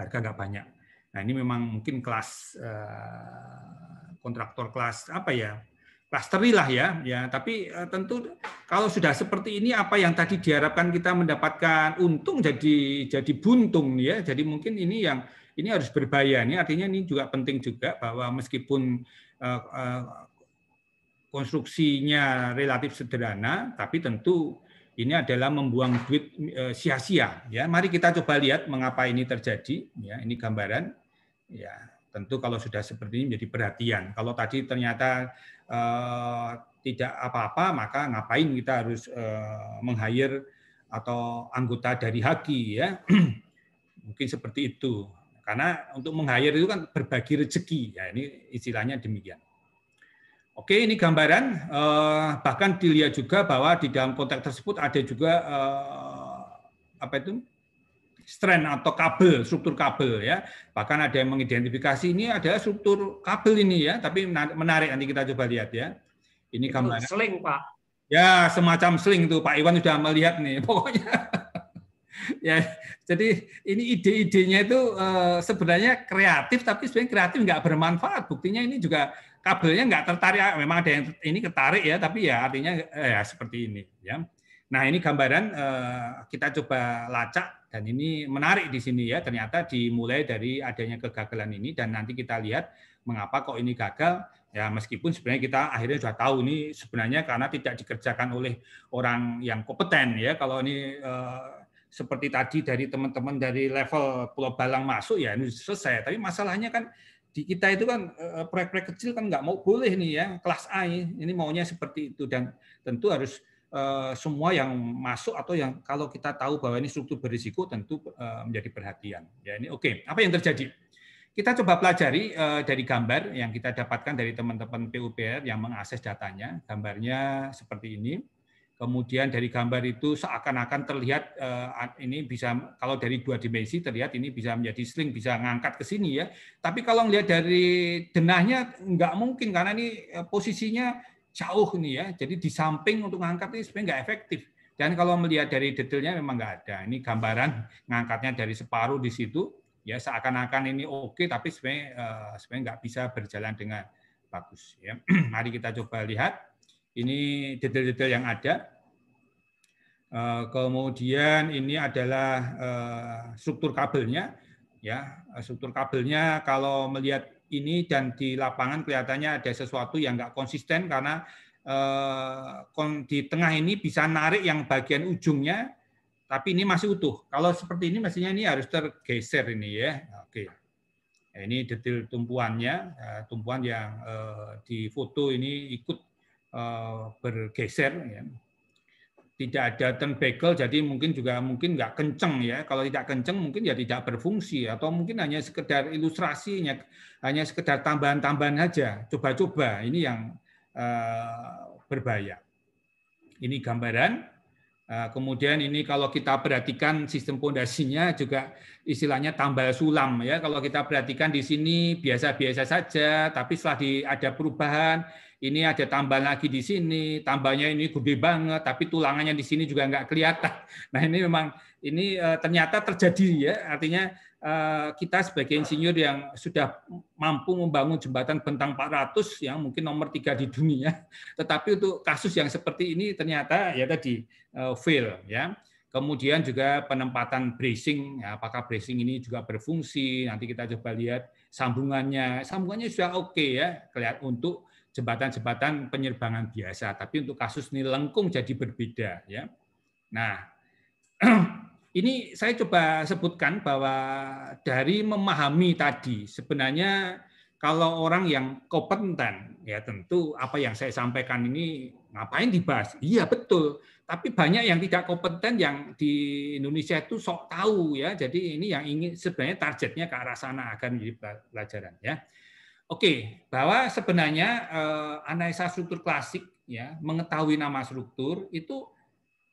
harga nggak banyak nah ini memang mungkin kelas eh, kontraktor kelas apa ya klasteri lah ya ya tapi eh, tentu kalau sudah seperti ini apa yang tadi diharapkan kita mendapatkan untung jadi jadi buntung ya jadi mungkin ini yang ini harus berbahaya ini artinya ini juga penting juga bahwa meskipun Eh, eh, konstruksinya relatif sederhana, tapi tentu ini adalah membuang duit eh, sia-sia. ya, mari kita coba lihat mengapa ini terjadi. Ya, ini gambaran. Ya, tentu kalau sudah seperti ini menjadi perhatian. Kalau tadi ternyata eh, tidak apa-apa, maka ngapain kita harus eh, meng-hire atau anggota dari Haki ya? Mungkin seperti itu. Karena untuk menghayar itu kan berbagi rezeki, ya ini istilahnya demikian. Oke, ini gambaran. Eh, bahkan dilihat juga bahwa di dalam konteks tersebut ada juga eh, apa itu strand atau kabel, struktur kabel ya. Bahkan ada yang mengidentifikasi ini adalah struktur kabel ini ya, tapi menarik nanti kita coba lihat ya. Ini gambaran. Sling, Pak. Ya, semacam sling tuh Pak Iwan sudah melihat nih. Pokoknya ya jadi ini ide-idenya itu eh, sebenarnya kreatif tapi sebenarnya kreatif nggak bermanfaat buktinya ini juga kabelnya nggak tertarik ah, memang ada yang ini ketarik ya tapi ya artinya eh, ya seperti ini ya nah ini gambaran eh, kita coba lacak dan ini menarik di sini ya ternyata dimulai dari adanya kegagalan ini dan nanti kita lihat mengapa kok ini gagal ya meskipun sebenarnya kita akhirnya sudah tahu ini sebenarnya karena tidak dikerjakan oleh orang yang kompeten ya kalau ini seperti tadi dari teman-teman dari level Pulau Balang masuk ya ini selesai. Tapi masalahnya kan di kita itu kan eh, proyek-proyek kecil kan nggak mau boleh nih ya kelas A ini maunya seperti itu dan tentu harus eh, semua yang masuk atau yang kalau kita tahu bahwa ini struktur berisiko tentu eh, menjadi perhatian ya ini oke okay. apa yang terjadi kita coba pelajari dari gambar yang kita dapatkan dari teman-teman PUPR yang mengakses datanya gambarnya seperti ini Kemudian dari gambar itu seakan-akan terlihat eh, ini bisa kalau dari dua dimensi terlihat ini bisa menjadi sling, bisa ngangkat ke sini ya. Tapi kalau melihat dari denahnya nggak mungkin karena ini eh, posisinya jauh nih ya. Jadi di samping untuk ngangkat ini sebenarnya nggak efektif. Dan kalau melihat dari detailnya memang nggak ada. Ini gambaran ngangkatnya dari separuh di situ ya seakan-akan ini oke tapi sebenarnya eh, sebenarnya nggak bisa berjalan dengan bagus ya. Mari kita coba lihat. Ini detail-detail yang ada. Eh, kemudian ini adalah eh, struktur kabelnya. Ya, struktur kabelnya kalau melihat ini dan di lapangan kelihatannya ada sesuatu yang nggak konsisten karena eh, di tengah ini bisa narik yang bagian ujungnya, tapi ini masih utuh. Kalau seperti ini mestinya ini harus tergeser ini ya. Oke. Nah, ini detail tumpuannya, nah, tumpuan yang di foto ini ikut Eh, bergeser ya. Tidak ada bagel, jadi mungkin juga mungkin nggak kenceng ya. Kalau tidak kenceng mungkin ya tidak berfungsi atau mungkin hanya sekedar ilustrasinya hanya sekedar tambahan-tambahan aja. Coba-coba ini yang eh, berbahaya. Ini gambaran eh, Kemudian ini kalau kita perhatikan sistem pondasinya juga istilahnya tambah sulam ya. Kalau kita perhatikan di sini biasa-biasa saja, tapi setelah ada perubahan ini ada tambah lagi di sini, tambahnya ini gede banget, tapi tulangannya di sini juga nggak kelihatan. Nah ini memang ini eh, ternyata terjadi ya, artinya eh, kita sebagai insinyur yang sudah mampu membangun jembatan bentang 400 yang mungkin nomor tiga di dunia, tetapi untuk kasus yang seperti ini ternyata ya tadi eh, fail ya. Kemudian juga penempatan bracing, ya, apakah bracing ini juga berfungsi? Nanti kita coba lihat sambungannya. Sambungannya sudah oke okay ya, kelihatan untuk jembatan-jembatan penyerbangan biasa, tapi untuk kasus ini lengkung jadi berbeda ya. Nah, ini saya coba sebutkan bahwa dari memahami tadi sebenarnya kalau orang yang kompeten ya tentu apa yang saya sampaikan ini ngapain dibahas? Iya betul, tapi banyak yang tidak kompeten yang di Indonesia itu sok tahu ya. Jadi ini yang ingin sebenarnya targetnya ke arah sana akan menjadi pelajaran ya. Oke, bahwa sebenarnya eh, analisa struktur klasik ya mengetahui nama struktur itu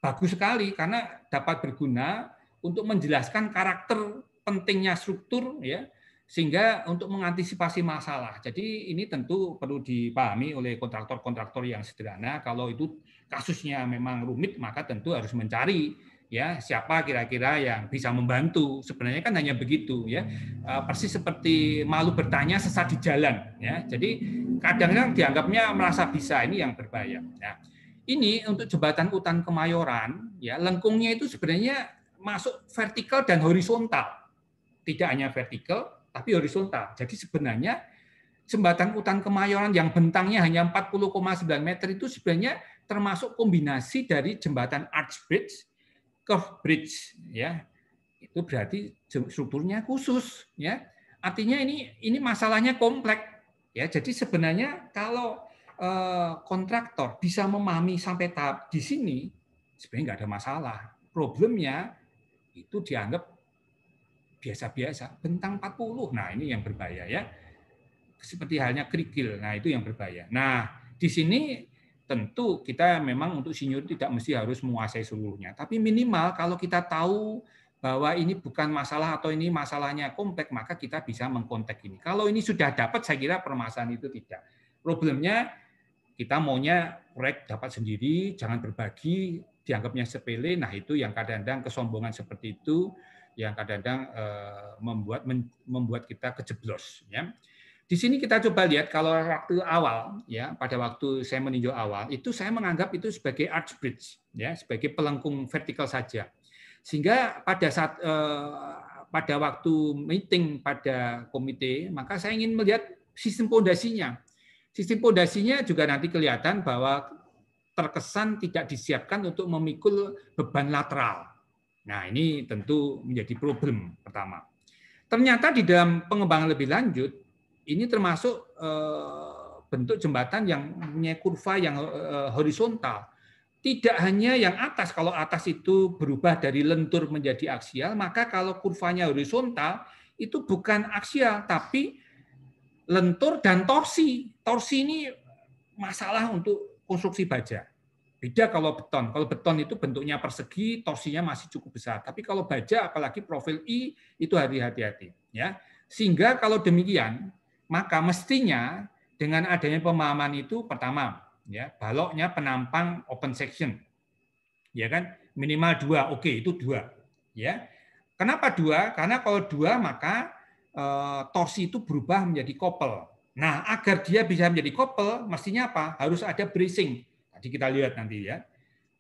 bagus sekali karena dapat berguna untuk menjelaskan karakter pentingnya struktur ya sehingga untuk mengantisipasi masalah. Jadi ini tentu perlu dipahami oleh kontraktor-kontraktor yang sederhana. Kalau itu kasusnya memang rumit, maka tentu harus mencari ya siapa kira-kira yang bisa membantu sebenarnya kan hanya begitu ya e, persis seperti malu bertanya sesat di jalan ya jadi kadang-kadang dianggapnya merasa bisa ini yang berbahaya ya. ini untuk jembatan hutan Kemayoran ya lengkungnya itu sebenarnya masuk vertikal dan horizontal tidak hanya vertikal tapi horizontal jadi sebenarnya jembatan hutan Kemayoran yang bentangnya hanya 40,9 meter itu sebenarnya termasuk kombinasi dari jembatan Arch Bridge Bridge ya. Itu berarti strukturnya khusus ya. Artinya ini ini masalahnya kompleks ya. Jadi sebenarnya kalau eh, kontraktor bisa memahami sampai tahap di sini sebenarnya nggak ada masalah. Problemnya itu dianggap biasa-biasa, bentang 40. Nah, ini yang berbahaya ya. Seperti halnya kerikil. Nah, itu yang berbahaya. Nah, di sini tentu kita memang untuk senior tidak mesti harus menguasai seluruhnya. Tapi minimal kalau kita tahu bahwa ini bukan masalah atau ini masalahnya kompleks, maka kita bisa mengkontak ini. Kalau ini sudah dapat, saya kira permasalahan itu tidak. Problemnya kita maunya proyek dapat sendiri, jangan berbagi, dianggapnya sepele. Nah itu yang kadang-kadang kesombongan seperti itu yang kadang-kadang eh, membuat membuat kita kejeblos. Ya. Di sini kita coba lihat kalau waktu awal ya pada waktu saya meninjau awal itu saya menganggap itu sebagai arch bridge ya sebagai pelengkung vertikal saja. Sehingga pada saat eh, pada waktu meeting pada komite maka saya ingin melihat sistem pondasinya. Sistem pondasinya juga nanti kelihatan bahwa terkesan tidak disiapkan untuk memikul beban lateral. Nah, ini tentu menjadi problem pertama. Ternyata di dalam pengembangan lebih lanjut ini termasuk eh, bentuk jembatan yang punya kurva yang eh, horizontal. Tidak hanya yang atas, kalau atas itu berubah dari lentur menjadi aksial, maka kalau kurvanya horizontal itu bukan aksial, tapi lentur dan torsi. Torsi ini masalah untuk konstruksi baja. Beda kalau beton. Kalau beton itu bentuknya persegi, torsinya masih cukup besar. Tapi kalau baja, apalagi profil I, itu hati-hati. Ya, sehingga kalau demikian, maka mestinya dengan adanya pemahaman itu pertama ya baloknya penampang open section ya kan minimal dua oke itu dua ya kenapa dua karena kalau dua maka e, torsi itu berubah menjadi kopel nah agar dia bisa menjadi kopel mestinya apa harus ada bracing tadi kita lihat nanti ya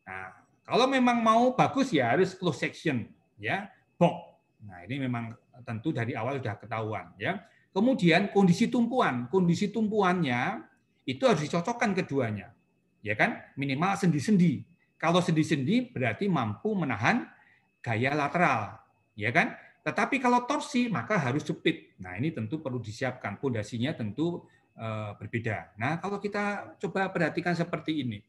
nah kalau memang mau bagus ya harus close section ya box nah ini memang tentu dari awal sudah ketahuan ya Kemudian kondisi tumpuan, kondisi tumpuannya itu harus dicocokkan keduanya. Ya kan? Minimal sendi-sendi. Kalau sendi-sendi berarti mampu menahan gaya lateral, ya kan? Tetapi kalau torsi maka harus jepit. Nah, ini tentu perlu disiapkan pondasinya tentu eh, berbeda. Nah, kalau kita coba perhatikan seperti ini.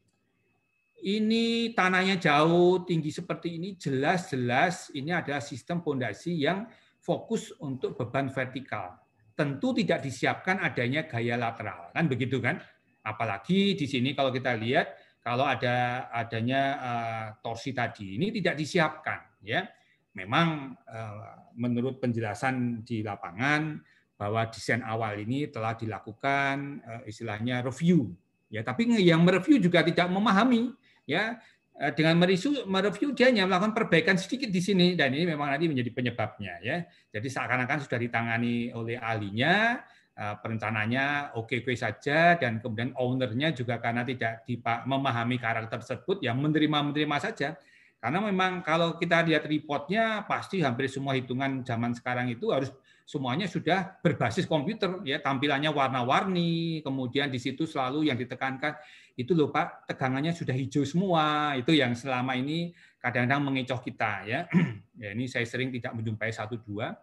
Ini tanahnya jauh, tinggi seperti ini, jelas-jelas ini adalah sistem pondasi yang fokus untuk beban vertikal tentu tidak disiapkan adanya gaya lateral kan begitu kan apalagi di sini kalau kita lihat kalau ada adanya uh, torsi tadi ini tidak disiapkan ya memang uh, menurut penjelasan di lapangan bahwa desain awal ini telah dilakukan uh, istilahnya review ya tapi yang mereview juga tidak memahami ya Eh, dengan mereview, mereview dia hanya melakukan perbaikan sedikit di sini dan ini memang nanti menjadi penyebabnya ya. Jadi seakan-akan sudah ditangani oleh ahlinya, eh, perencananya, oke-oke saja dan kemudian ownernya juga karena tidak memahami karakter tersebut yang menerima-menerima saja. Karena memang kalau kita lihat reportnya pasti hampir semua hitungan zaman sekarang itu harus semuanya sudah berbasis komputer ya tampilannya warna-warni kemudian di situ selalu yang ditekankan itu loh Pak, tegangannya sudah hijau semua. Itu yang selama ini kadang-kadang mengecoh kita ya. ya ini saya sering tidak menjumpai satu dua,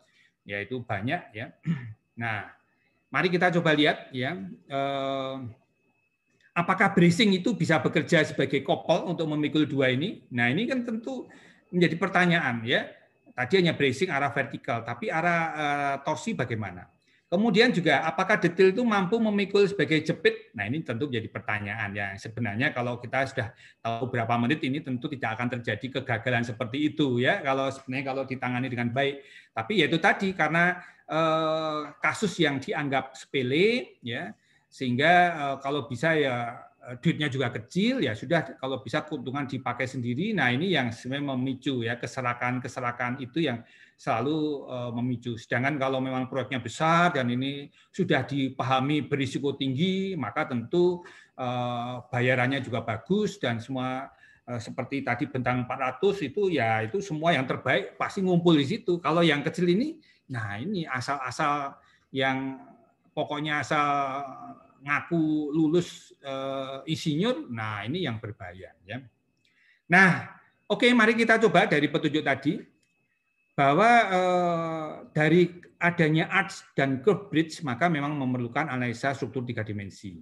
yaitu banyak ya. Nah, mari kita coba lihat ya. Eh, apakah bracing itu bisa bekerja sebagai kopel untuk memikul dua ini? Nah, ini kan tentu menjadi pertanyaan ya. Tadi hanya bracing arah vertikal, tapi arah eh, torsi bagaimana? Kemudian juga apakah detail itu mampu memikul sebagai jepit? Nah ini tentu menjadi pertanyaan ya. sebenarnya kalau kita sudah tahu berapa menit ini tentu tidak akan terjadi kegagalan seperti itu ya kalau sebenarnya kalau ditangani dengan baik. Tapi ya itu tadi karena eh, kasus yang dianggap sepele ya sehingga eh, kalau bisa ya eh, duitnya juga kecil ya sudah kalau bisa keuntungan dipakai sendiri. Nah ini yang sebenarnya memicu ya keserakan-keserakan itu yang selalu eh, memicu. Sedangkan kalau memang proyeknya besar dan ini sudah dipahami berisiko tinggi, maka tentu eh, bayarannya juga bagus dan semua eh, seperti tadi bentang 400 itu ya itu semua yang terbaik pasti ngumpul di situ. Kalau yang kecil ini, nah ini asal-asal yang pokoknya asal ngaku lulus insinyur, nah ini yang berbahaya. Ya. Nah, oke mari kita coba dari petunjuk tadi bahwa eh, dari adanya arts dan curve bridge maka memang memerlukan analisa struktur tiga dimensi.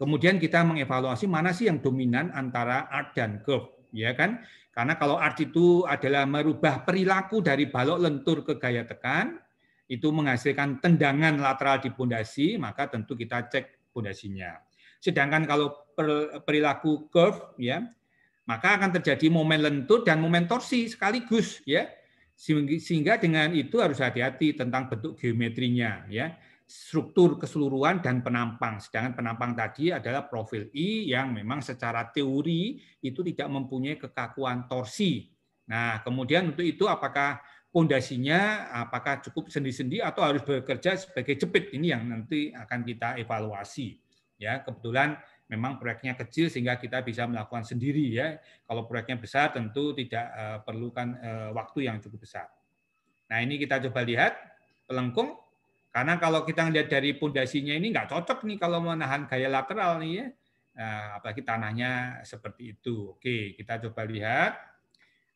Kemudian kita mengevaluasi mana sih yang dominan antara art dan curve, ya kan? Karena kalau art itu adalah merubah perilaku dari balok lentur ke gaya tekan, itu menghasilkan tendangan lateral di pondasi, maka tentu kita cek pondasinya. Sedangkan kalau perilaku curve ya, maka akan terjadi momen lentur dan momen torsi sekaligus ya sehingga dengan itu harus hati-hati tentang bentuk geometrinya ya, struktur keseluruhan dan penampang. Sedangkan penampang tadi adalah profil I yang memang secara teori itu tidak mempunyai kekakuan torsi. Nah, kemudian untuk itu apakah pondasinya apakah cukup sendi-sendi atau harus bekerja sebagai jepit ini yang nanti akan kita evaluasi. Ya, kebetulan memang proyeknya kecil sehingga kita bisa melakukan sendiri ya. Kalau proyeknya besar tentu tidak uh, perlukan eh, waktu yang cukup besar. Nah ini kita coba lihat pelengkung, karena kalau kita lihat dari pondasinya ini nggak cocok nih kalau menahan gaya lateral nih ya. Nah, apalagi tanahnya seperti itu. Oke, kita coba lihat.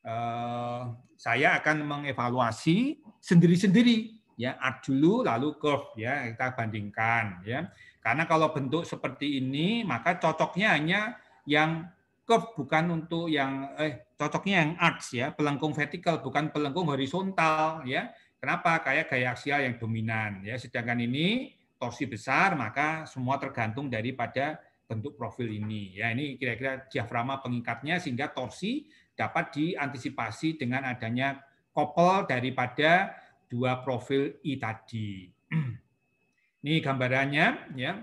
Eh, saya akan mengevaluasi sendiri-sendiri ya art dulu lalu curve ya kita bandingkan ya karena kalau bentuk seperti ini, maka cocoknya hanya yang curve, bukan untuk yang eh cocoknya yang arcs ya, pelengkung vertikal bukan pelengkung horizontal ya. Kenapa? Kayak gaya aksial yang dominan ya. Sedangkan ini torsi besar, maka semua tergantung daripada bentuk profil ini. Ya, ini kira-kira diaframa pengikatnya sehingga torsi dapat diantisipasi dengan adanya kopel daripada dua profil I tadi. Ini gambarannya ya.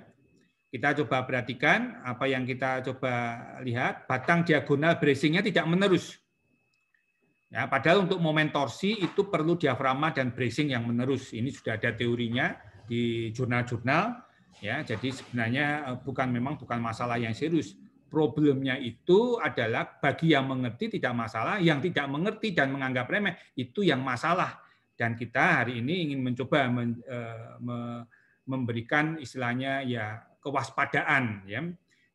Kita coba perhatikan apa yang kita coba lihat, batang diagonal bracingnya tidak menerus. Ya, padahal untuk momen torsi itu perlu diaframa dan bracing yang menerus. Ini sudah ada teorinya di jurnal-jurnal ya. Jadi sebenarnya eh, bukan memang bukan masalah yang serius. Problemnya itu adalah bagi yang mengerti tidak masalah, yang tidak mengerti dan menganggap remeh itu yang masalah dan kita hari ini ingin mencoba men, uh, memberikan istilahnya ya kewaspadaan ya.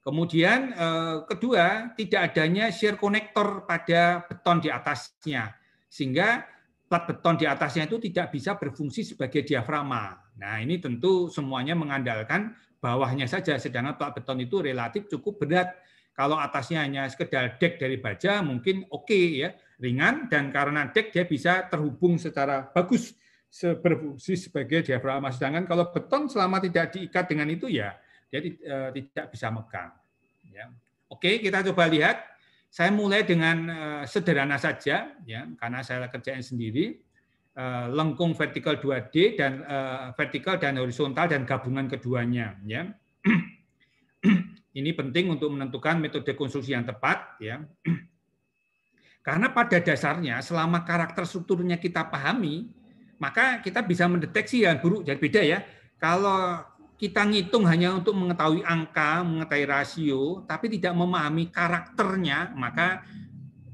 Kemudian eh, kedua, tidak adanya shear connector pada beton di atasnya sehingga plat beton di atasnya itu tidak bisa berfungsi sebagai diafragma. Nah, ini tentu semuanya mengandalkan bawahnya saja sedangkan plat beton itu relatif cukup berat. Kalau atasnya hanya sekedar deck dari baja mungkin oke okay, ya, ringan dan karena deck dia bisa terhubung secara bagus berfungsi sebagai diafragma. Sedangkan kalau beton selama tidak diikat dengan itu ya dia eh, tidak bisa megang. Ya. Oke, kita coba lihat. Saya mulai dengan eh, sederhana saja, ya, karena saya kerjain sendiri. Eh, lengkung vertikal 2D dan vertikal dan horizontal dan gabungan keduanya. Ya. Ini penting untuk menentukan metode konstruksi yang tepat. Ya. Karena pada dasarnya selama karakter strukturnya kita pahami, maka kita bisa mendeteksi yang buruk. Jadi beda ya. Kalau kita ngitung hanya untuk mengetahui angka, mengetahui rasio, tapi tidak memahami karakternya, maka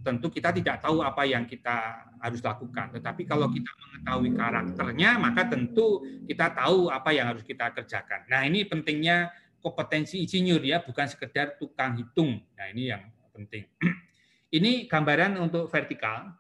tentu kita tidak tahu apa yang kita harus lakukan. Tetapi kalau kita mengetahui karakternya, maka tentu kita tahu apa yang harus kita kerjakan. Nah ini pentingnya kompetensi insinyur ya, bukan sekedar tukang hitung. Nah ini yang penting. Ini gambaran untuk vertikal.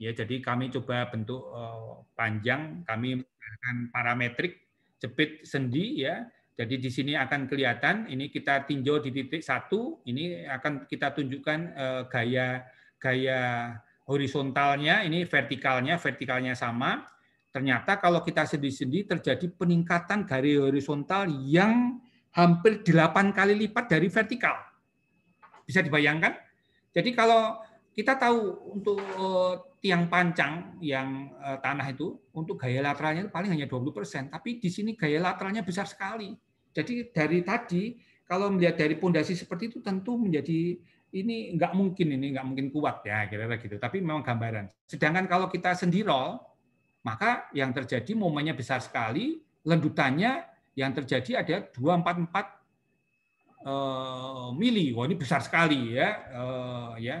Ya, jadi kami coba bentuk eh, panjang, kami menggunakan parametrik jepit sendi ya. Jadi di sini akan kelihatan ini kita tinjau di titik satu, ini akan kita tunjukkan eh, gaya gaya horizontalnya, ini vertikalnya, vertikalnya sama. Ternyata kalau kita sendi-sendi terjadi peningkatan gaya horizontal yang hampir 8 kali lipat dari vertikal. Bisa dibayangkan? Jadi kalau kita tahu untuk eh, tiang pancang yang eh, tanah itu untuk gaya lateralnya itu paling hanya 20%, tapi di sini gaya lateralnya besar sekali. Jadi dari tadi kalau melihat dari pondasi seperti itu tentu menjadi ini nggak mungkin ini nggak mungkin kuat ya kira-kira gitu. Tapi memang gambaran. Sedangkan kalau kita sendirol maka yang terjadi momennya besar sekali, lendutannya yang terjadi ada 244 eh, mili. Wah, ini besar sekali ya. Eh, ya.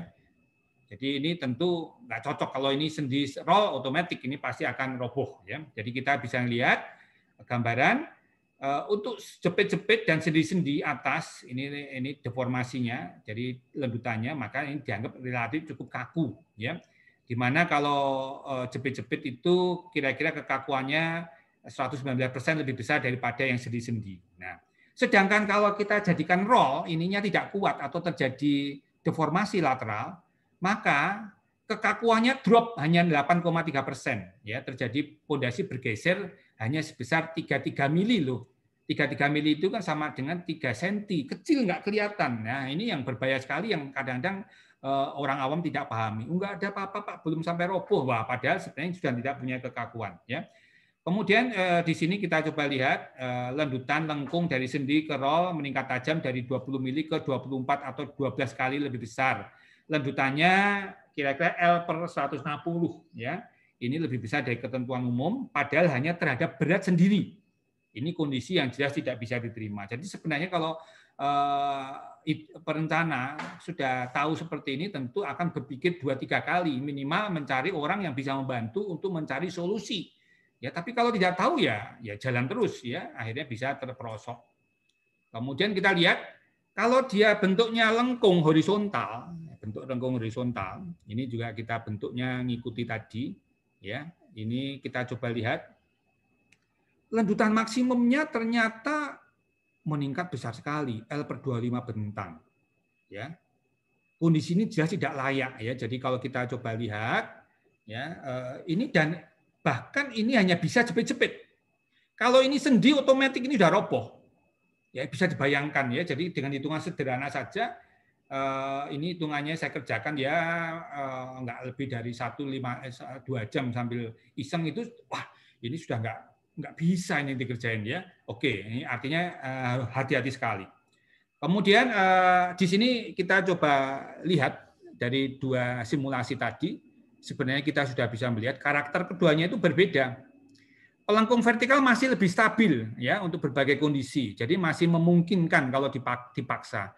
Jadi ini tentu nggak cocok kalau ini sendi roll otomatis ini pasti akan roboh ya. Jadi kita bisa lihat gambaran eh, untuk jepit-jepit dan sendi-sendi atas ini ini deformasinya jadi lendutannya maka ini dianggap relatif cukup kaku ya. Dimana kalau eh, jepit-jepit itu kira-kira kekakuannya 119% lebih besar daripada yang sendi-sendi. Nah, sedangkan kalau kita jadikan roll ininya tidak kuat atau terjadi deformasi lateral, maka kekakuannya drop hanya 8,3 persen. Ya, terjadi pondasi bergeser hanya sebesar 33 mili loh. 33 mili itu kan sama dengan 3 senti, kecil nggak kelihatan. Nah ini yang berbahaya sekali yang kadang-kadang eh, orang awam tidak pahami. Enggak ada apa-apa Pak, belum sampai roboh. Wah, padahal sebenarnya sudah tidak punya kekakuan. Ya. Kemudian eh, di sini kita coba lihat eh, lendutan lengkung dari sendi ke roll meningkat tajam dari 20 mili ke 24 atau 12 kali lebih besar. Lanjutannya kira-kira L per 160 ya. Ini lebih besar dari ketentuan umum padahal hanya terhadap berat sendiri. Ini kondisi yang jelas tidak bisa diterima. Jadi sebenarnya kalau eh, perencana sudah tahu seperti ini tentu akan berpikir dua tiga kali minimal mencari orang yang bisa membantu untuk mencari solusi. Ya, tapi kalau tidak tahu ya ya jalan terus ya akhirnya bisa terperosok. Kemudian kita lihat kalau dia bentuknya lengkung horizontal, bentuk rengkung horizontal. Ini juga kita bentuknya ngikuti tadi. ya. Ini kita coba lihat. Lendutan maksimumnya ternyata meningkat besar sekali, L per 25 bentang. Ya. Kondisi ini jelas tidak layak. ya. Jadi kalau kita coba lihat, ya eh, ini dan bahkan ini hanya bisa jepit-jepit. Kalau ini sendi otomatis ini sudah roboh. Ya bisa dibayangkan ya. Jadi dengan hitungan sederhana saja Eh, ini hitungannya saya kerjakan ya nggak lebih dari satu lima eh, dua jam sambil iseng itu wah ini sudah nggak nggak bisa ini dikerjain ya oke ini artinya hati-hati sekali kemudian di sini kita coba lihat dari dua simulasi tadi sebenarnya kita sudah bisa melihat karakter keduanya itu berbeda pelengkung vertikal masih lebih stabil ya untuk berbagai kondisi. Jadi masih memungkinkan kalau dipaksa.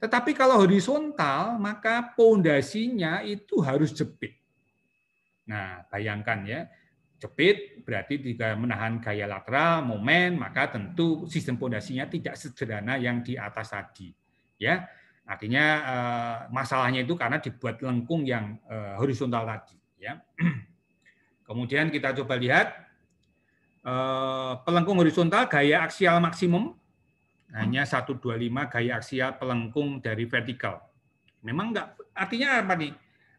Tetapi kalau horizontal, maka pondasinya itu harus jepit. Nah, bayangkan ya, jepit berarti tidak menahan gaya lateral, momen, maka tentu sistem pondasinya tidak sederhana yang di atas tadi. Ya, artinya eh, masalahnya itu karena dibuat lengkung yang eh, horizontal tadi. Ya. Kemudian kita coba lihat eh, pelengkung horizontal gaya aksial maksimum hanya 125 gaya aksial pelengkung dari vertikal. Memang enggak artinya apa nih?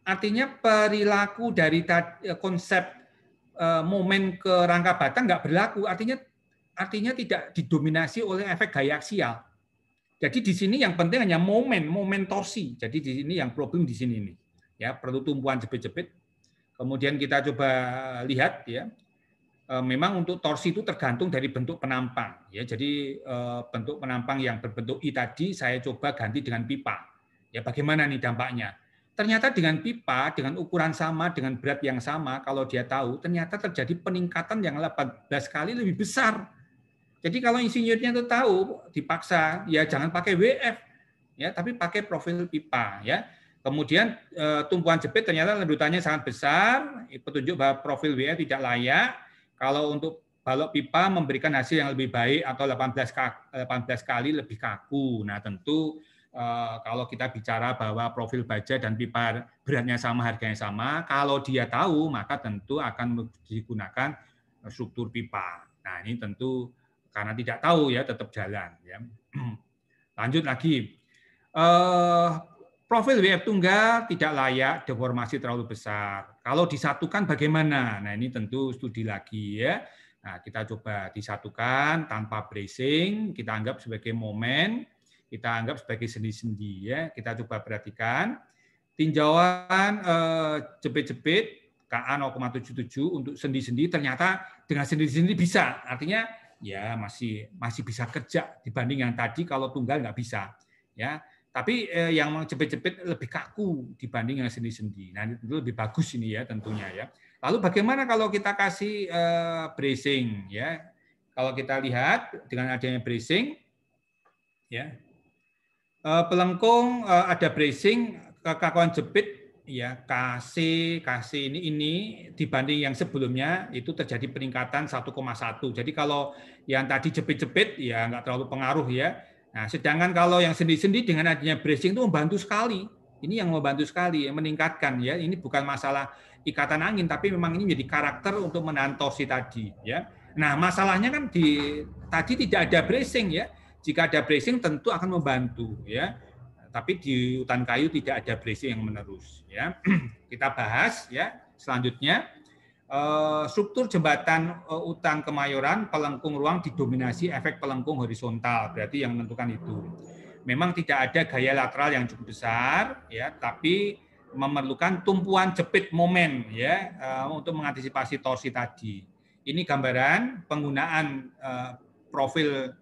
Artinya perilaku dari eh, konsep eh, momen ke rangka batang enggak berlaku. Artinya artinya tidak didominasi oleh efek gaya aksial. Jadi di sini yang penting hanya momen, momen torsi. Jadi di sini yang problem di sini nih. Ya, perlu tumpuan jepit-jepit. Kemudian kita coba lihat ya, Eh, memang untuk torsi itu tergantung dari bentuk penampang ya. Jadi eh, bentuk penampang yang berbentuk I tadi saya coba ganti dengan pipa. Ya bagaimana nih dampaknya? Ternyata dengan pipa dengan ukuran sama dengan berat yang sama kalau dia tahu ternyata terjadi peningkatan yang 18 kali lebih besar. Jadi kalau insinyurnya itu tahu dipaksa ya jangan pakai WF ya tapi pakai profil pipa ya. Kemudian eh, tumpuan jepit ternyata ledutannya sangat besar, petunjuk bahwa profil WF tidak layak kalau untuk balok pipa memberikan hasil yang lebih baik atau 18 kali, 18 kali lebih kaku. Nah, tentu eh, kalau kita bicara bahwa profil baja dan pipa beratnya sama, harganya sama, kalau dia tahu maka tentu akan digunakan struktur pipa. Nah, ini tentu karena tidak tahu ya tetap jalan ya. Lanjut lagi. Eh, profil WF tunggal tidak layak deformasi terlalu besar. Kalau disatukan bagaimana? Nah, ini tentu studi lagi ya. Nah, kita coba disatukan tanpa bracing, kita anggap sebagai momen, kita anggap sebagai sendi-sendi ya. Kita coba perhatikan tinjauan eh, jepit-jepit eh, KA 0,77 untuk sendi-sendi ternyata dengan sendi-sendi bisa. Artinya ya masih masih bisa kerja dibanding yang tadi kalau tunggal nggak bisa. Ya, tapi eh, yang jepit-jepit lebih kaku dibanding yang sendi-sendi. Nah, itu lebih bagus ini ya tentunya ya. Lalu bagaimana kalau kita kasih eh, bracing ya? Kalau kita lihat dengan adanya bracing ya. Eh, pelengkung eh, ada bracing kekakuan jepit ya kasih kasih ini ini dibanding yang sebelumnya itu terjadi peningkatan 1,1. Jadi kalau yang tadi jepit-jepit ya enggak terlalu pengaruh ya. Nah, sedangkan kalau yang sendi-sendi dengan adanya bracing itu membantu sekali. Ini yang membantu sekali, yang meningkatkan ya. Ini bukan masalah ikatan angin, tapi memang ini menjadi karakter untuk menantosi tadi. Ya. Nah, masalahnya kan di tadi tidak ada bracing ya. Jika ada bracing tentu akan membantu ya. Tapi di hutan kayu tidak ada bracing yang menerus ya. Kita bahas ya selanjutnya. Eh, struktur jembatan eh, utang Kemayoran pelengkung ruang didominasi efek pelengkung horizontal berarti yang menentukan itu memang tidak ada gaya lateral yang cukup besar ya tapi memerlukan tumpuan jepit momen ya eh, untuk mengantisipasi torsi tadi ini gambaran penggunaan profil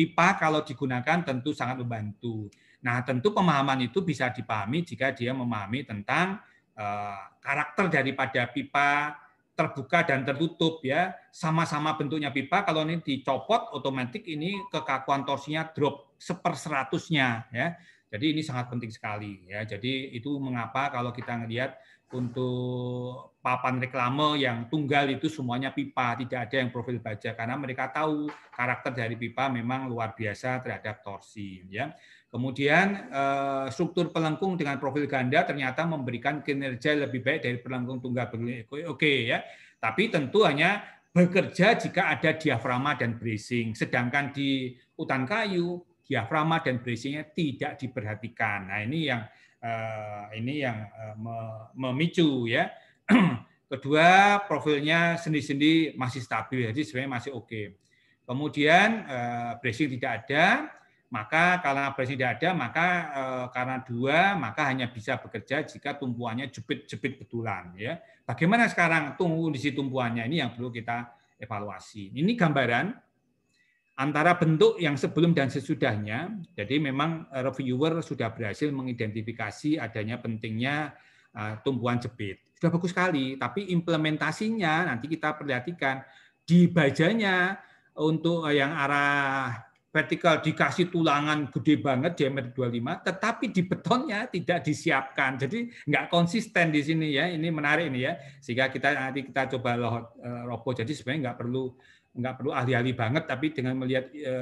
pipa kalau digunakan tentu sangat membantu nah tentu pemahaman itu bisa dipahami jika dia memahami tentang Eh, karakter daripada pipa terbuka dan tertutup ya sama-sama bentuknya pipa kalau ini dicopot otomatis ini kekakuan torsinya drop seper seratusnya ya jadi ini sangat penting sekali ya jadi itu mengapa kalau kita melihat untuk papan reklame yang tunggal itu semuanya pipa tidak ada yang profil baja karena mereka tahu karakter dari pipa memang luar biasa terhadap torsi ya Kemudian eh, struktur pelengkung dengan profil ganda ternyata memberikan kinerja lebih baik dari pelengkung tunggal Oke ya, tapi tentu hanya bekerja jika ada diaframa dan bracing. Sedangkan di hutan kayu diaframa dan bracingnya tidak diperhatikan. Nah ini yang eh, ini yang eh, memicu ya. Kedua profilnya sendi-sendi masih stabil, jadi sebenarnya masih oke. Okay. Kemudian bracing tidak ada, maka karena abrasi tidak ada, maka eh, karena dua, maka hanya bisa bekerja jika tumpuannya jepit-jepit betulan. Ya, bagaimana sekarang tunggu kondisi tumpuannya ini yang perlu kita evaluasi. Ini gambaran antara bentuk yang sebelum dan sesudahnya. Jadi memang eh, reviewer sudah berhasil mengidentifikasi adanya pentingnya eh, tumpuan jepit. Sudah bagus sekali, tapi implementasinya nanti kita perhatikan di bajanya untuk yang arah vertikal dikasih tulangan gede banget diameter 25, tetapi di betonnya tidak disiapkan. Jadi nggak konsisten di sini ya. Ini menarik ini ya. Sehingga kita nanti kita coba loh e, roboh. Jadi sebenarnya nggak perlu nggak perlu ahli-ahli banget, tapi dengan melihat e,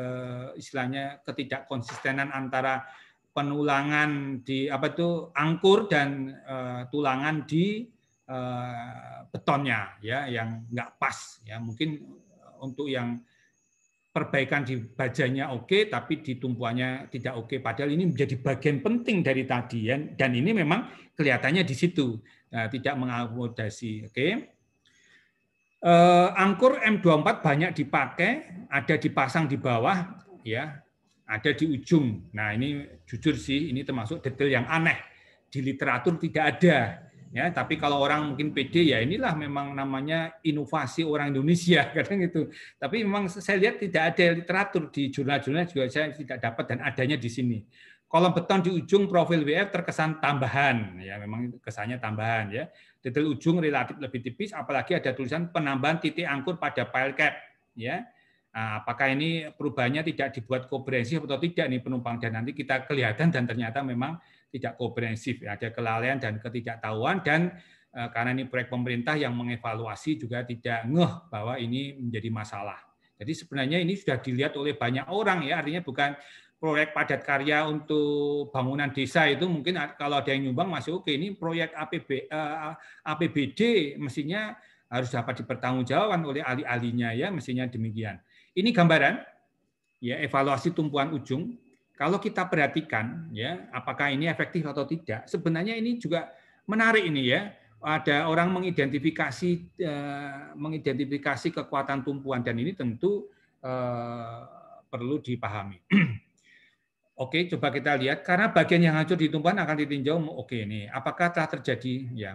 istilahnya ketidakkonsistenan antara penulangan di apa itu angkur dan e, tulangan di betonnya ya yang nggak pas ya mungkin untuk yang perbaikan di bajanya oke, okay, tapi di tumpuannya tidak oke. Okay. Padahal ini menjadi bagian penting dari tadi ya. Dan ini memang kelihatannya di situ nah, tidak mengakomodasi. Oke. Okay. Eh, angkur M24 banyak dipakai, ada dipasang di bawah, ya, ada di ujung. Nah ini jujur sih, ini termasuk detail yang aneh di literatur tidak ada ya tapi kalau orang mungkin PD ya inilah memang namanya inovasi orang Indonesia kadang itu tapi memang saya lihat tidak ada literatur di jurnal-jurnal juga saya tidak dapat dan adanya di sini kolom beton di ujung profil WF terkesan tambahan ya memang kesannya tambahan ya detail ujung relatif lebih tipis apalagi ada tulisan penambahan titik angkur pada pile cap ya Nah, apakah ini perubahannya tidak dibuat komprehensif atau tidak nih penumpang dan nanti kita kelihatan dan ternyata memang tidak komprehensif, ya. ada kelalaian dan ketidaktahuan dan eh, karena ini proyek pemerintah yang mengevaluasi juga tidak ngeh bahwa ini menjadi masalah. Jadi sebenarnya ini sudah dilihat oleh banyak orang ya, artinya bukan proyek padat karya untuk bangunan desa itu mungkin kalau ada yang nyumbang masih oke. Ini proyek APB, eh, APBD mestinya harus dapat dipertanggungjawabkan oleh ahli-ahlinya ya, mestinya demikian. Ini gambaran ya evaluasi tumpuan ujung kalau kita perhatikan ya apakah ini efektif atau tidak sebenarnya ini juga menarik ini ya ada orang mengidentifikasi eh, mengidentifikasi kekuatan tumpuan dan ini tentu eh, perlu dipahami Oke, coba kita lihat karena bagian yang hancur di tumpuan akan ditinjau. Oke, ini apakah telah terjadi? Ya,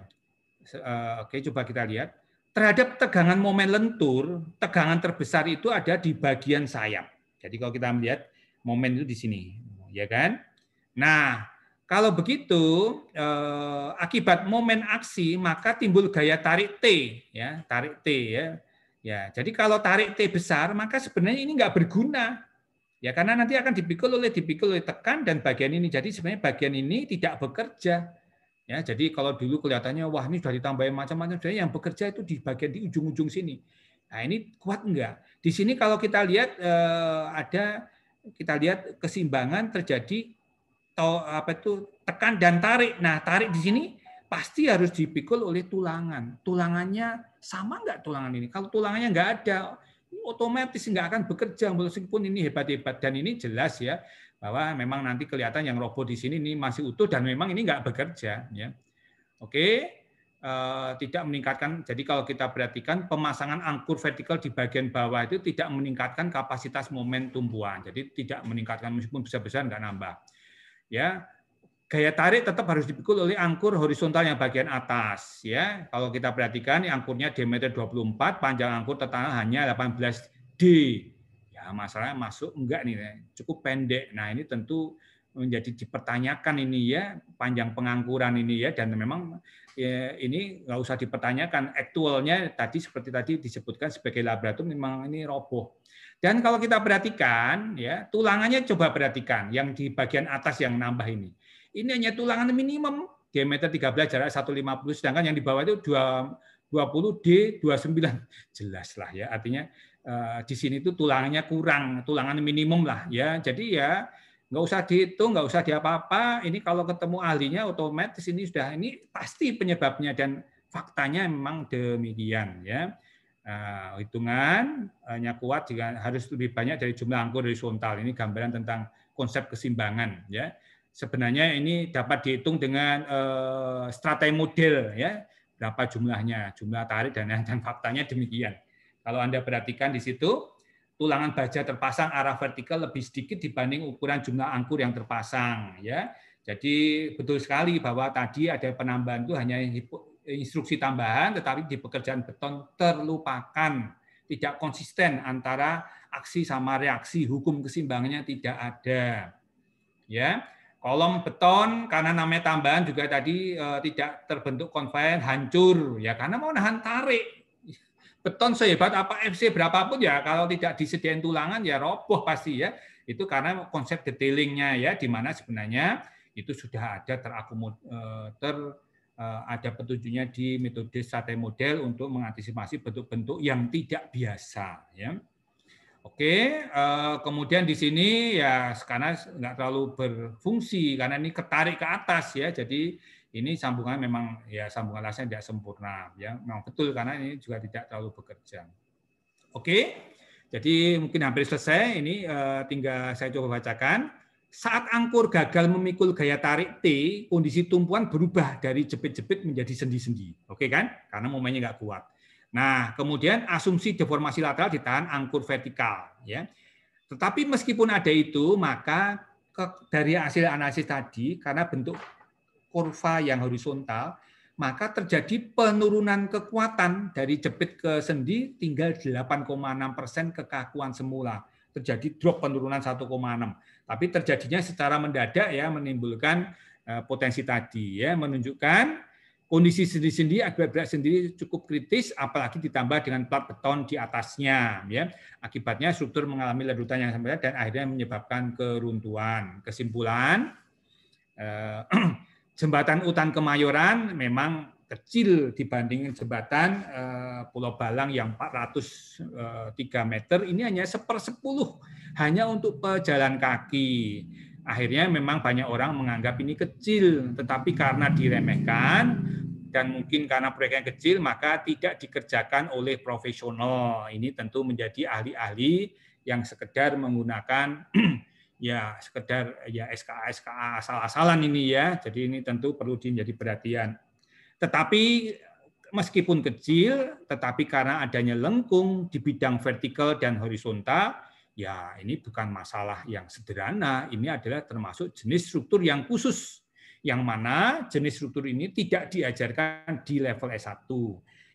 eh, oke, coba kita lihat terhadap tegangan momen lentur. Tegangan terbesar itu ada di bagian sayap. Jadi kalau kita melihat momen itu di sini, ya kan? Nah, kalau begitu eh, akibat momen aksi maka timbul gaya tarik T, ya tarik T ya. Ya, jadi kalau tarik T besar maka sebenarnya ini nggak berguna, ya karena nanti akan dipikul oleh dipikul oleh tekan dan bagian ini. Jadi sebenarnya bagian ini tidak bekerja. Ya, jadi kalau dulu kelihatannya wah ini sudah ditambahin macam-macam, sebenarnya yang bekerja itu di bagian di ujung-ujung sini. Nah, ini kuat enggak? Di sini kalau kita lihat eh, ada kita lihat kesimbangan terjadi atau apa itu tekan dan tarik. Nah, tarik di sini pasti harus dipikul oleh tulangan. Tulangannya sama nggak tulangan ini? Kalau tulangannya nggak ada, otomatis nggak akan bekerja meskipun ini hebat-hebat dan ini jelas ya bahwa memang nanti kelihatan yang robot di sini ini masih utuh dan memang ini nggak bekerja ya. Oke, Eh, tidak meningkatkan. Jadi kalau kita perhatikan pemasangan angkur vertikal di bagian bawah itu tidak meningkatkan kapasitas momen tumbuhan. Jadi tidak meningkatkan meskipun besar-besar nggak nambah. Ya, gaya tarik tetap harus dipikul oleh angkur horizontal yang bagian atas. Ya, kalau kita perhatikan angkurnya diameter 24, panjang angkur tertanam hanya 18 d. Ya, masalahnya masuk enggak nih, ya. cukup pendek. Nah ini tentu menjadi dipertanyakan ini ya panjang pengangkuran ini ya dan memang ya, ini nggak usah dipertanyakan. Aktualnya tadi seperti tadi disebutkan sebagai laboratorium memang ini roboh. Dan kalau kita perhatikan, ya tulangannya coba perhatikan yang di bagian atas yang nambah ini. Ini hanya tulangan minimum diameter 13 jarak 150 sedangkan yang di bawah itu dua 20 D 29. Jelas lah ya artinya eh, di sini itu tulangnya kurang, tulangan minimum lah ya. Jadi ya nggak usah dihitung, nggak usah diapa-apa. Ini kalau ketemu ahlinya otomatis ini sudah ini pasti penyebabnya dan faktanya memang demikian ya. Uh, hitungan hanya eh, kuat jika harus lebih banyak dari jumlah dari horizontal. Ini gambaran tentang konsep kesimbangan ya. Sebenarnya ini dapat dihitung dengan uh, strategi model ya berapa jumlahnya, jumlah tarik dan dan faktanya demikian. Kalau Anda perhatikan di situ tulangan baja terpasang arah vertikal lebih sedikit dibanding ukuran jumlah angkur yang terpasang ya. Jadi betul sekali bahwa tadi ada penambahan itu hanya instruksi tambahan tetapi di pekerjaan beton terlupakan, tidak konsisten antara aksi sama reaksi, hukum kesimbangannya tidak ada. Ya. Kolom beton karena namanya tambahan juga tadi e, tidak terbentuk konven hancur ya karena mau nahan tarik beton sehebat apa FC berapapun ya kalau tidak disediain tulangan ya roboh pasti ya. Itu karena konsep detailingnya ya di mana sebenarnya itu sudah ada terakumul eh, ter eh, ada petunjuknya di metode sate model untuk mengantisipasi bentuk-bentuk yang tidak biasa ya. Oke, eh, kemudian di sini ya karena nggak terlalu berfungsi karena ini ketarik ke atas ya, jadi ini sambungan memang ya sambungan lasnya tidak sempurna ya memang betul karena ini juga tidak terlalu bekerja. Oke. Jadi mungkin hampir selesai ini eh, tinggal saya coba bacakan. Saat angkur gagal memikul gaya tarik T, kondisi tumpuan berubah dari jepit-jepit menjadi sendi-sendi. Oke kan? Karena momennya nggak kuat. Nah, kemudian asumsi deformasi lateral ditahan angkur vertikal. Ya. Tetapi meskipun ada itu, maka dari hasil analisis tadi, karena bentuk kurva yang horizontal, maka terjadi penurunan kekuatan dari jepit ke sendi tinggal 8,6 persen kekakuan semula. Terjadi drop penurunan 1,6. Tapi terjadinya secara mendadak ya menimbulkan eh, potensi tadi ya menunjukkan kondisi sendi-sendi akibat berat sendiri cukup kritis apalagi ditambah dengan plat beton di atasnya ya akibatnya struktur mengalami ledutan yang sama dan akhirnya menyebabkan keruntuhan kesimpulan eh, jembatan Utan Kemayoran memang kecil dibandingkan jembatan eh, Pulau Balang yang 403 eh, meter, ini hanya sepersepuluh, hanya untuk pejalan kaki. Akhirnya memang banyak orang menganggap ini kecil, tetapi karena diremehkan dan mungkin karena proyek yang kecil maka tidak dikerjakan oleh profesional. Ini tentu menjadi ahli-ahli yang sekedar menggunakan ya sekedar ya SKA SKA asal-asalan ini ya. Jadi ini tentu perlu menjadi perhatian. Tetapi meskipun kecil, tetapi karena adanya lengkung di bidang vertikal dan horizontal, ya ini bukan masalah yang sederhana. Ini adalah termasuk jenis struktur yang khusus, yang mana jenis struktur ini tidak diajarkan di level S1.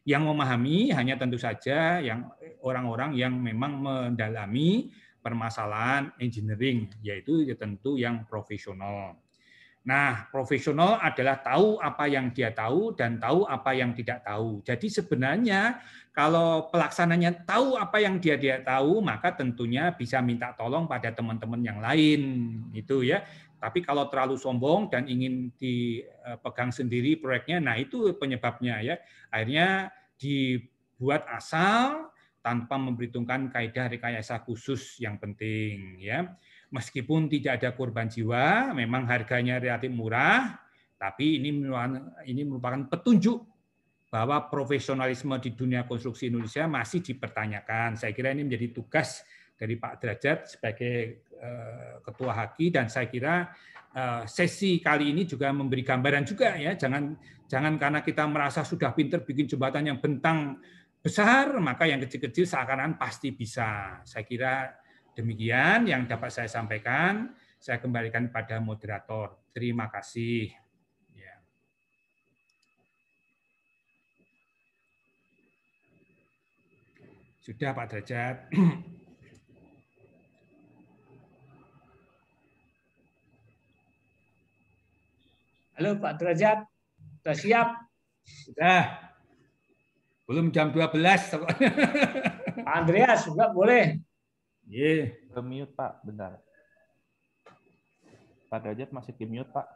Yang memahami hanya tentu saja yang orang-orang yang memang mendalami permasalahan engineering, yaitu ya tentu yang profesional. Nah, profesional adalah tahu apa yang dia tahu dan tahu apa yang tidak tahu. Jadi sebenarnya kalau pelaksananya tahu apa yang dia tidak tahu, maka tentunya bisa minta tolong pada teman-teman yang lain, itu ya. Tapi kalau terlalu sombong dan ingin dipegang sendiri proyeknya, nah itu penyebabnya ya. Akhirnya dibuat asal tanpa memperhitungkan kaidah rekayasa khusus yang penting ya. Meskipun tidak ada korban jiwa, memang harganya relatif murah, tapi ini merupakan, ini merupakan petunjuk bahwa profesionalisme di dunia konstruksi Indonesia masih dipertanyakan. Saya kira ini menjadi tugas dari Pak Derajat sebagai eh, Ketua Haki dan saya kira eh, sesi kali ini juga memberi gambaran juga ya jangan jangan karena kita merasa sudah pinter bikin jembatan yang bentang besar, maka yang kecil-kecil seakan-akan pasti bisa. Saya kira demikian yang dapat saya sampaikan. Saya kembalikan pada moderator. Terima kasih. Ya. Sudah Pak Derajat. Halo Pak Derajat, sudah siap? Sudah. Belum jam 12. Andreas juga boleh. Iya. Yeah. mute Pak, bentar. Pak Derajat masih di mute Pak.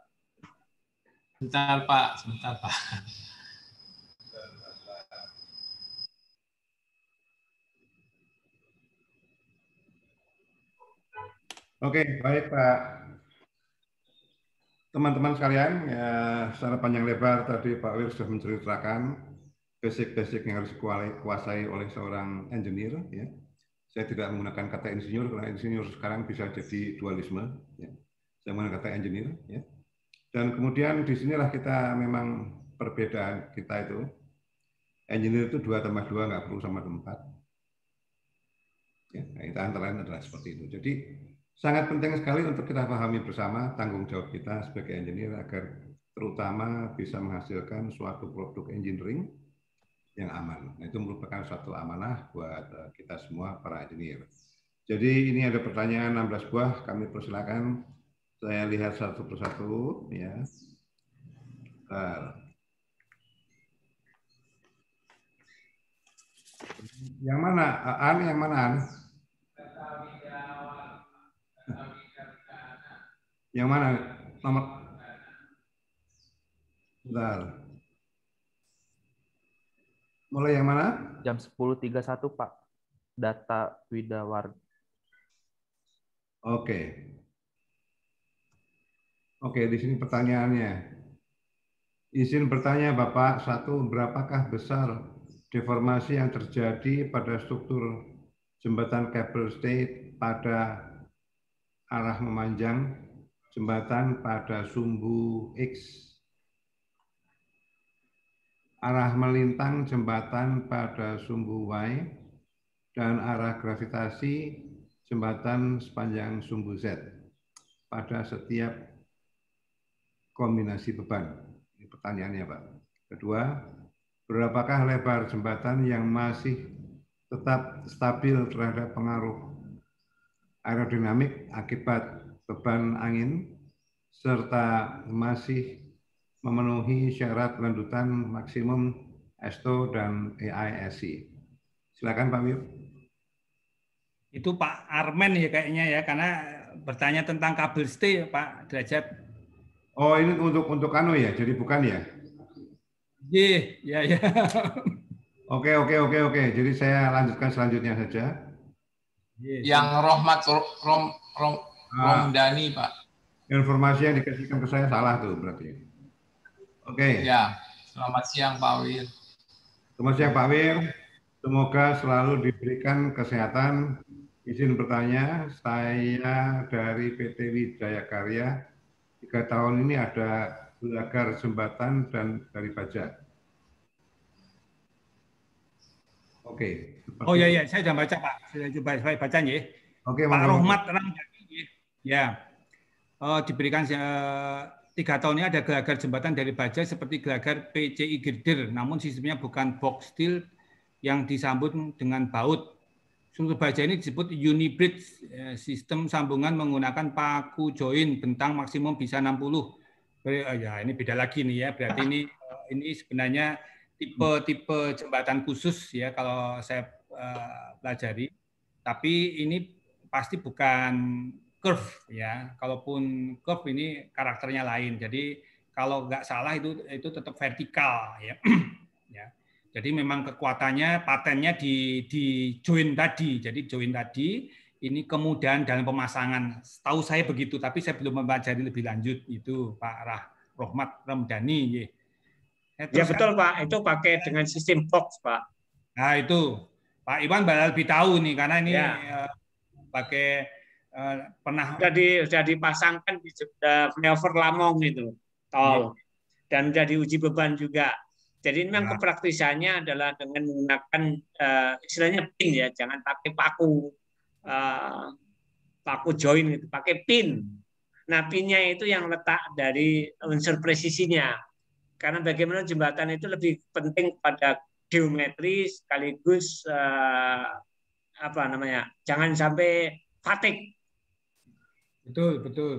Bentar Pak, sebentar Pak. Oke, okay, baik Pak. Teman-teman sekalian, ya, secara panjang lebar tadi Pak Wir sudah menceritakan basic-basic yang harus dikuasai oleh seorang engineer ya. Saya tidak menggunakan kata insinyur karena insinyur sekarang bisa jadi dualisme ya. Saya menggunakan kata engineer ya. Dan kemudian di sinilah kita memang perbedaan kita itu engineer itu dua tambah dua nggak perlu sama tempat. Ya, nah, itu antara lain adalah seperti itu. Jadi sangat penting sekali untuk kita pahami bersama tanggung jawab kita sebagai engineer agar terutama bisa menghasilkan suatu produk engineering yang aman. Nah, itu merupakan suatu amanah buat eh, kita semua para engineer. Jadi ini ada pertanyaan 16 buah, kami persilakan saya lihat satu persatu ya. Bentar. Yang mana An yang mana An? Yang mana nomor? Bentar. Mulai yang mana? Jam 10.31, Pak. Data Widawar. Oke. Oke, di sini pertanyaannya. Izin bertanya, Bapak, satu, berapakah besar deformasi yang terjadi pada struktur jembatan kabel state pada arah memanjang jembatan pada sumbu X arah melintang jembatan pada sumbu Y dan arah gravitasi jembatan sepanjang sumbu Z pada setiap kombinasi beban. Ini pertanyaannya, Pak. Kedua, berapakah lebar jembatan yang masih tetap stabil terhadap pengaruh aerodinamik akibat beban angin serta masih memenuhi syarat lanjutan maksimum ESTO dan AISC. Silakan Pak Wib. Itu Pak Armen ya kayaknya ya karena bertanya tentang kabel stay ya, Pak Derajat. Oh ini untuk untuk kano ya, jadi bukan ya? Iya, ya ya. Oke oke oke oke. Jadi saya lanjutkan selanjutnya saja. Iya, iya. Yang Rohmat Rom Rom ah. Dani Pak. Informasi yang dikasihkan ke saya salah tuh berarti. Oke. Okay. Ya, selamat siang Pak Wir. Selamat siang Pak Wir. Semoga selalu diberikan kesehatan. Izin bertanya, saya dari PT Wijaya Karya. Tiga tahun ini ada belagar jembatan dan dari pajak. Oke. Okay. Oh iya ya, saya sudah baca Pak. Saya coba saya baca ya. Oke, okay, Pak Rohmat Ramdhani. Ya. Uh, diberikan uh, tiga tahun ini ada gelagar jembatan dari baja seperti gelagar PCI girder, namun sistemnya bukan box steel yang disambut dengan baut. Sungguh baja ini disebut unibridge, eh, sistem sambungan menggunakan paku join bentang maksimum bisa 60. Ya, ini beda lagi nih ya. Berarti ini eh, ini sebenarnya tipe-tipe jembatan khusus ya kalau saya eh, pelajari. Tapi ini pasti bukan curve ya. Kalaupun curve ini karakternya lain. Jadi kalau nggak salah itu itu tetap vertikal ya. ya. Jadi memang kekuatannya patennya di di join tadi. Jadi join tadi ini kemudian dalam pemasangan. Tahu saya begitu, tapi saya belum mempelajari lebih lanjut itu Pak Rah Rohmat Ramdhani. Ya, ya, ya betul Pak, itu pakai dengan sistem box Pak. Nah itu Pak Iwan bakal lebih tahu nih karena ini ya. Eh, pakai Eh, pernah sudah, di, sudah dipasangkan di eh, flyover Lamong itu tol hmm. dan jadi uji beban juga. Jadi memang nah. kepraktisannya adalah dengan menggunakan uh, istilahnya pin ya, jangan pakai paku uh, paku join gitu pakai pin. Nah pinnya itu yang letak dari unsur presisinya, karena bagaimana jembatan itu lebih penting pada geometri sekaligus uh, apa namanya, jangan sampai fatik Betul, betul.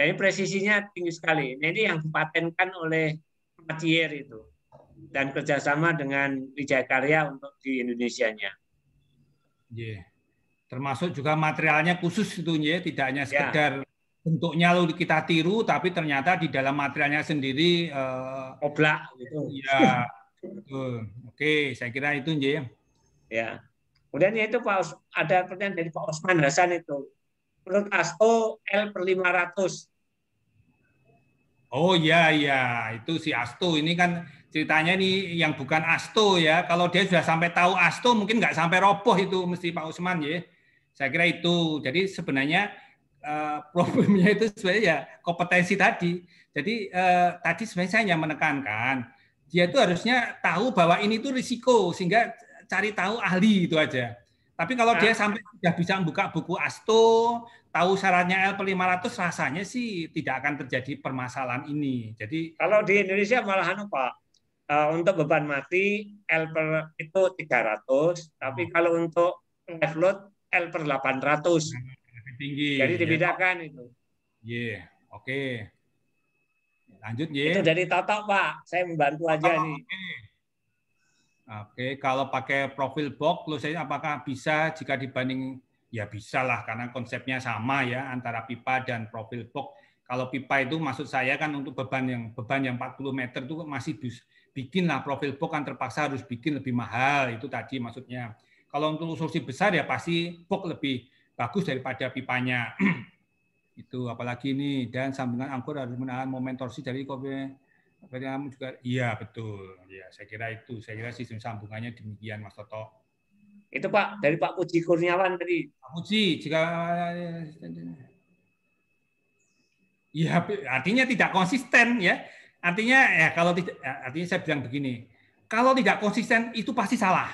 Jadi presisinya tinggi sekali. Nah, ini yang dipatenkan oleh Matier itu dan kerjasama dengan Wijaya Karya untuk di Indonesia-nya. Yeah. Termasuk juga materialnya khusus itu ya, tidak hanya ya. sekedar yeah. bentuknya lalu kita tiru, tapi ternyata di dalam materialnya sendiri uh, oblak gitu. Ya, Oke, Oke, saya kira itu ya. Ya. Kemudian itu Pak, ada pertanyaan dari Pak Osman Hasan itu menurut Asto L per 500. Oh iya iya itu si Asto ini kan ceritanya ini yang bukan Asto ya. Kalau dia sudah sampai tahu Asto mungkin nggak sampai roboh itu mesti Pak Usman ya. Saya kira itu. Jadi sebenarnya eh, problemnya itu sebenarnya ya kompetensi tadi. Jadi eh, tadi sebenarnya saya hanya menekankan dia itu harusnya tahu bahwa ini tuh risiko sehingga cari tahu ahli itu aja. Tapi kalau nah. dia ah. sampai sudah bisa membuka buku ASTO, tahu syaratnya LP500 rasanya sih tidak akan terjadi permasalahan ini. Jadi kalau di Indonesia malahan Pak uh, untuk beban mati L per itu 300, tapi ah. kalau untuk left load L per 800. Lebih tinggi. Jadi ya. dibedakan itu. Iya, yeah. oke. Okay. Lanjut, ya. Yeah. Itu dari Toto, Pak. Saya membantu aja aja nih. Okay. Oke, kalau pakai profil box, lo saya apakah bisa jika dibanding ya bisa lah karena konsepnya sama ya antara pipa dan profil box. Kalau pipa itu maksud saya kan untuk beban yang beban yang 40 meter itu masih bisa lah profil box kan terpaksa harus bikin lebih mahal itu tadi maksudnya. Kalau untuk solusi besar ya pasti box lebih bagus daripada pipanya. itu apalagi ini dan sambungan angkur harus menahan momen torsi dari kopi berarti kamu juga, iya betul. Ya, saya kira itu. Saya kira sistem sambungannya demikian, Mas Toto. Itu Pak, dari Pak Puji Kurniawan tadi. Pak Puji, jika... Iya, artinya tidak konsisten ya. Artinya ya kalau tidak, artinya saya bilang begini, kalau tidak konsisten itu pasti salah.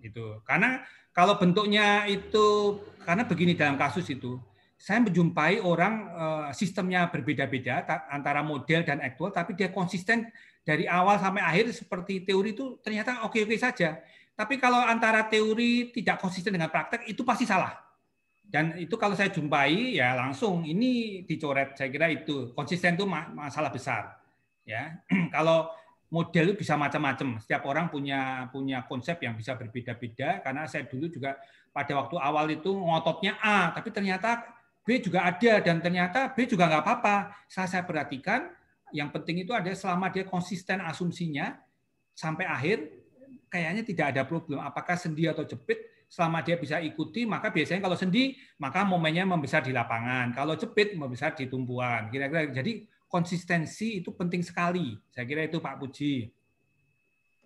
Itu karena kalau bentuknya itu karena begini dalam kasus itu, saya menjumpai orang eh, sistemnya berbeda-beda antara model dan aktual, tapi dia konsisten dari awal sampai akhir seperti teori itu ternyata oke-oke saja. Tapi kalau antara teori tidak konsisten dengan praktek itu pasti salah. Dan itu kalau saya jumpai ya langsung ini dicoret. Saya kira itu konsisten itu masalah besar. Ya, kalau model bisa macam-macam. Setiap orang punya punya konsep yang bisa berbeda-beda. Karena saya dulu juga pada waktu awal itu ngototnya A, tapi ternyata B juga ada dan ternyata B juga nggak apa-apa. Saya, saya perhatikan yang penting itu ada selama dia konsisten asumsinya sampai akhir kayaknya tidak ada problem. Apakah sendi atau jepit selama dia bisa ikuti maka biasanya kalau sendi maka momennya membesar di lapangan. Kalau jepit membesar di tumpuan. Kira-kira jadi konsistensi itu penting sekali. Saya kira itu Pak Puji.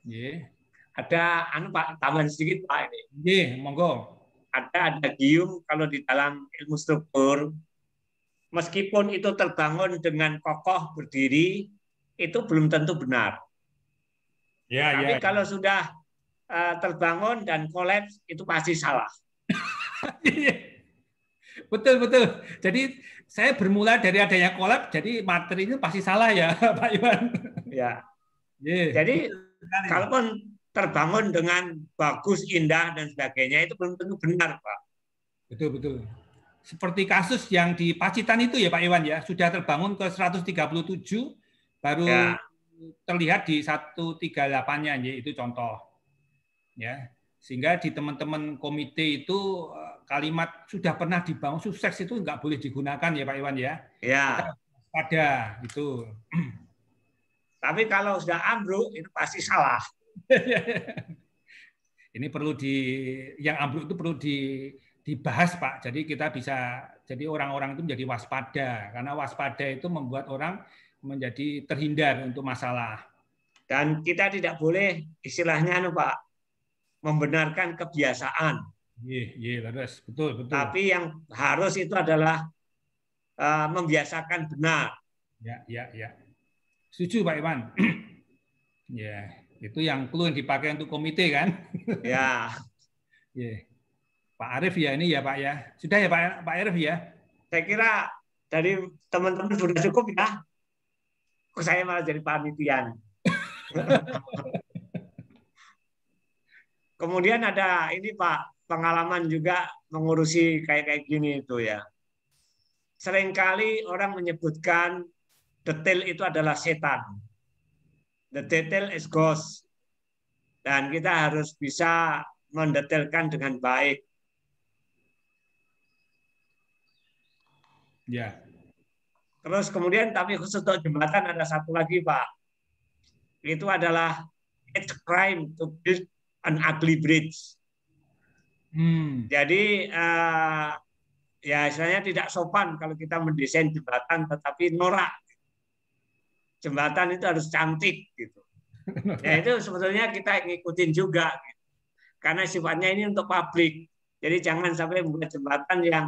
Yeah. Ada anu Pak tambahan sedikit Pak ini. yeah, monggo ada adagium kalau di dalam ilmu struktur meskipun itu terbangun dengan kokoh berdiri itu belum tentu benar. Ya, Tapi ya, ya. kalau sudah uh, terbangun dan kolaps itu pasti salah. Iya. betul betul. Jadi saya bermula dari adanya kolaps, jadi materinya pasti salah ya, Pak Iwan. Ya. Yeah. Jadi kalaupun terbangun dengan bagus, indah, dan sebagainya itu belum tentu benar, Pak. Betul, betul. Seperti kasus yang di Pacitan itu ya Pak Iwan ya, sudah terbangun ke 137, baru ya. terlihat di 138-nya, ya itu contoh. ya Sehingga di teman-teman komite itu eh, kalimat sudah pernah dibangun sukses itu nggak boleh digunakan ya Pak Iwan ya. Ya. Pada itu. Tapi kalau sudah ambruk itu pasti salah. Ini perlu di yang ambruk itu perlu di dibahas Pak. Jadi kita bisa jadi orang-orang itu menjadi waspada karena waspada itu membuat orang menjadi terhindar untuk masalah. Dan kita tidak boleh istilahnya anu Pak membenarkan kebiasaan. Iya, iya, terus betul, betul. Tapi yang harus itu adalah uh, membiasakan benar. Ya, ya, ya. Setuju Pak Iwan. ya. Itu yang clue yang dipakai untuk komite kan? Ya. yeah. Pak Arif ya ini ya Pak ya. Sudah ya Pak Pak Arif ya. Saya kira dari teman-teman sudah cukup ya. Saya malah jadi panitian. Kemudian ada ini Pak pengalaman juga mengurusi kayak kayak gini itu ya. Seringkali orang menyebutkan detail itu adalah setan the detail is ghost. Dan kita harus bisa mendetailkan dengan baik. Ya. Terus kemudian tapi khusus untuk jembatan ada satu lagi Pak. Itu adalah it's crime to build an ugly bridge. Hmm. Jadi uh, ya istilahnya tidak sopan kalau kita mendesain jembatan tetapi norak jembatan itu harus cantik gitu. Ya itu sebetulnya kita ngikutin juga gitu. karena sifatnya ini untuk publik. Jadi jangan sampai membuat jembatan yang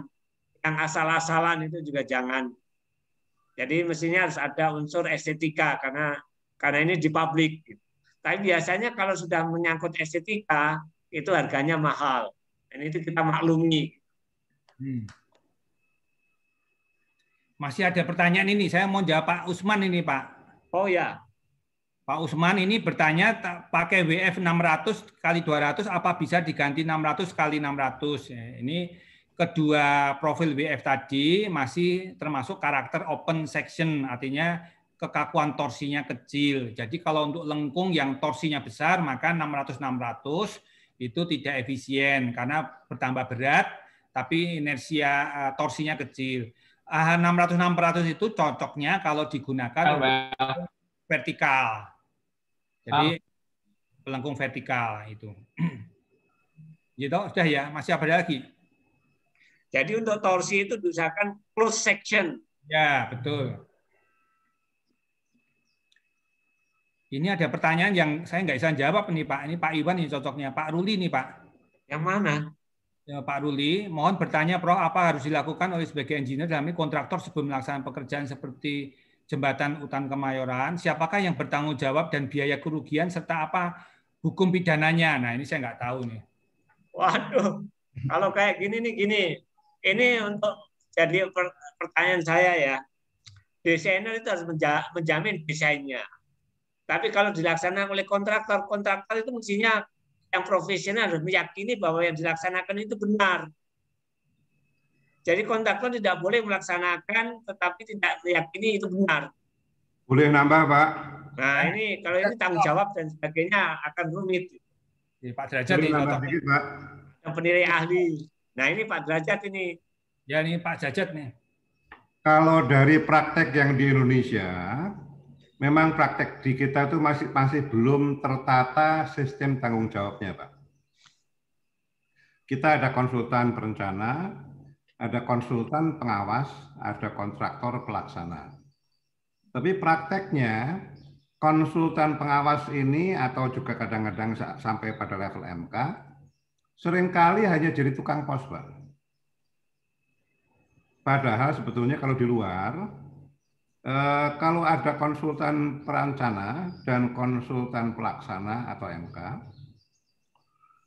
yang asal-asalan itu juga jangan. Jadi mestinya harus ada unsur estetika karena karena ini di publik. Gitu. Tapi biasanya kalau sudah menyangkut estetika itu harganya mahal dan itu kita maklumi. Hmm. Masih ada pertanyaan ini, saya mau jawab Pak Usman ini Pak. Oh ya. Pak Usman ini bertanya pakai WF 600 kali 200 apa bisa diganti 600 kali 600? Eh, ini kedua profil WF tadi masih termasuk karakter open section artinya kekakuan torsinya kecil. Jadi kalau untuk lengkung yang torsinya besar maka 600 600 itu tidak efisien karena bertambah berat tapi inersia eh, torsinya kecil. 600 ah, 600 itu cocoknya kalau digunakan oh, vertikal. Jadi oh. pelengkung vertikal itu. gitu, sudah ya, masih apa lagi? Jadi untuk torsi itu diusahakan close section. Ya, betul. Ini ada pertanyaan yang saya nggak bisa jawab nih Pak. Ini Pak Iwan ini cocoknya. Pak Ruli nih Pak. Yang mana? Ya, Pak Ruli, mohon bertanya Prof, apa harus dilakukan oleh sebagai engineer dalam kontraktor sebelum melaksanakan pekerjaan seperti jembatan utang Kemayoran? Siapakah yang bertanggung jawab dan biaya kerugian serta apa hukum pidananya? Nah ini saya nggak tahu nih. Waduh, kalau kayak gini nih gini, ini untuk jadi pertanyaan saya ya. Desainer itu harus menjamin desainnya. Tapi kalau dilaksanakan oleh kontraktor, kontraktor itu mestinya yang profesional harus meyakini bahwa yang dilaksanakan itu benar. Jadi kontraktor tidak boleh melaksanakan tetapi tidak meyakini itu benar. Boleh nambah, Pak? Nah, ini kalau ini tanggung jawab dan sebagainya akan rumit. Ya, Pak Derajat ini dikit, Pak. Yang penilai ahli. Nah, ini Pak Derajat ini. Ya, ini Pak Derajat nih. Kalau dari praktek yang di Indonesia, memang praktek di kita itu masih masih belum tertata sistem tanggung jawabnya, Pak. Kita ada konsultan perencana, ada konsultan pengawas, ada kontraktor pelaksana. Tapi prakteknya konsultan pengawas ini atau juga kadang-kadang sampai pada level MK seringkali hanya jadi tukang pos, Pak. Padahal sebetulnya kalau di luar Eh, kalau ada konsultan perancana dan konsultan pelaksana atau MK,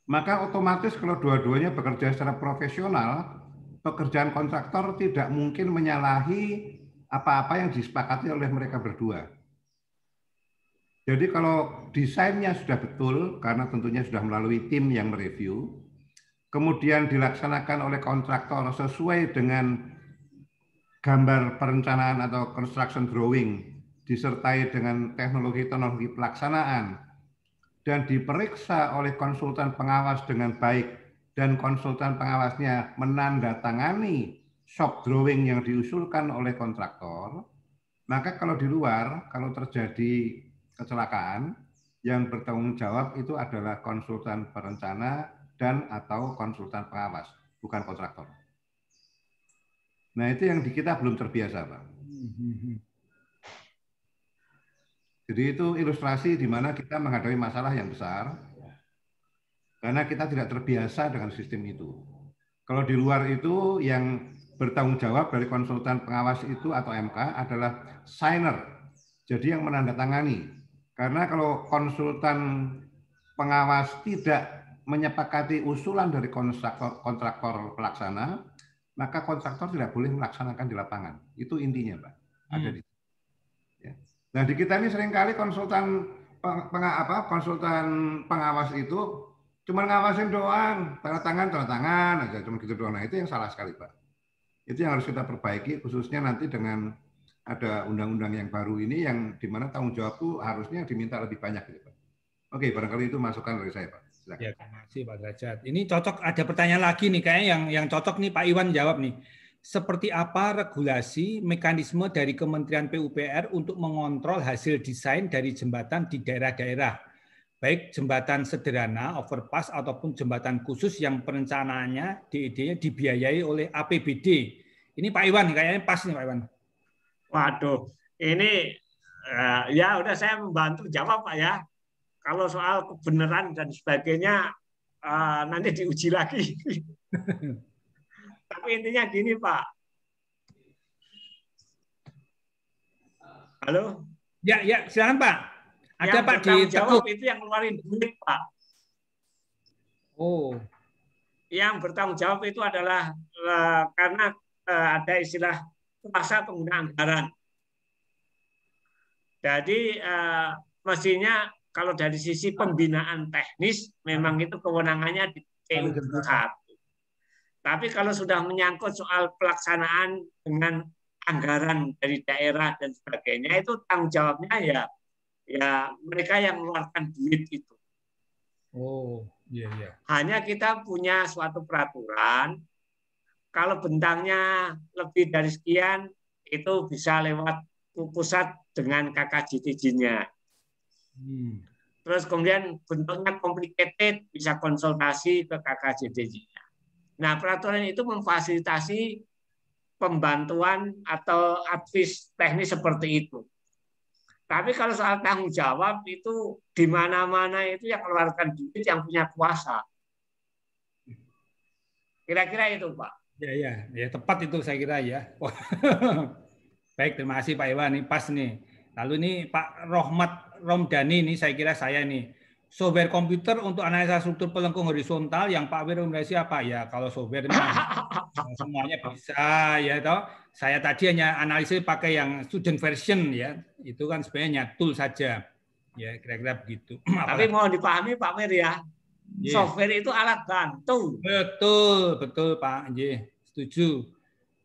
maka otomatis kalau dua-duanya bekerja secara profesional, pekerjaan kontraktor tidak mungkin menyalahi apa-apa yang disepakati oleh mereka berdua. Jadi kalau desainnya sudah betul, karena tentunya sudah melalui tim yang mereview, kemudian dilaksanakan oleh kontraktor sesuai dengan gambar perencanaan atau construction drawing disertai dengan teknologi-teknologi pelaksanaan dan diperiksa oleh konsultan pengawas dengan baik dan konsultan pengawasnya menandatangani shop drawing yang diusulkan oleh kontraktor, maka kalau di luar, kalau terjadi kecelakaan, yang bertanggung jawab itu adalah konsultan perencana dan atau konsultan pengawas, bukan kontraktor. Nah itu yang di kita belum terbiasa Pak. Jadi itu ilustrasi di mana kita menghadapi masalah yang besar karena kita tidak terbiasa dengan sistem itu. Kalau di luar itu yang bertanggung jawab dari konsultan pengawas itu atau MK adalah signer, jadi yang menandatangani. Karena kalau konsultan pengawas tidak menyepakati usulan dari kontraktor, pelaksana, maka kontraktor tidak boleh melaksanakan di lapangan. Itu intinya, Pak. Ada hmm. di. Ya. Nah, di kita ini seringkali konsultan peng, apa konsultan pengawas itu cuma ngawasin doang, tanda tangan, tanda tangan aja, cuma gitu doang. Nah, itu yang salah sekali, Pak. Itu yang harus kita perbaiki khususnya nanti dengan ada undang-undang yang baru ini yang dimana tanggung jawab itu harusnya diminta lebih banyak gitu, Pak. Oke, barangkali itu masukan dari saya, Pak. Ya, terima kasih Pak Derajat. Ini cocok ada pertanyaan lagi nih kayaknya yang yang cocok nih Pak Iwan jawab nih. Seperti apa regulasi mekanisme dari Kementerian PUPR untuk mengontrol hasil desain dari jembatan di daerah-daerah? Baik jembatan sederhana, overpass ataupun jembatan khusus yang perencanaannya DED-nya dibiayai oleh APBD. Ini Pak Iwan kayaknya pas nih Pak Iwan. Waduh, ini eh, ya udah saya membantu jawab Pak ya. Kalau soal kebenaran dan sebagainya eh, nanti diuji lagi. Tapi intinya gini Pak. Halo? Ya, ya, silakan Pak. Ada yang Pak di jawab itu yang keluarin duit Pak. Oh. Yang bertanggung jawab itu adalah uh, karena uh, ada istilah kuasa pengguna anggaran. Jadi uh, mestinya kalau dari sisi pembinaan teknis memang itu kewenangannya di pusat. Tapi kalau sudah menyangkut soal pelaksanaan dengan anggaran dari daerah dan sebagainya itu tanggung jawabnya ya ya mereka yang mengeluarkan duit itu. Oh, iya yeah, iya. Yeah. Hanya kita punya suatu peraturan kalau bentangnya lebih dari sekian itu bisa lewat pusat dengan KKJTJ-nya. Hmm. Terus kemudian bentuknya complicated, bisa konsultasi ke KKJDJ-nya. Nah, peraturan itu memfasilitasi pembantuan atau advis teknis seperti itu. Tapi kalau soal tanggung jawab itu di mana-mana itu yang keluarkan duit yang punya kuasa. Kira-kira itu, Pak. Ya, ya, ya tepat itu saya kira ya. Baik, terima kasih Pak Iwan. Ini pas nih. Lalu ini Pak Rohmat Romdani ini saya kira saya ini software komputer untuk analisa struktur pelengkung horizontal yang Pak Wir rekomendasi apa ya kalau software ini, semuanya bisa ya toh saya tadi hanya analisis pakai yang student version ya itu kan sebenarnya tool saja ya kira-kira begitu tapi mohon dipahami Pak Wir ya yeah. software itu alat bantu betul betul Pak J iya, setuju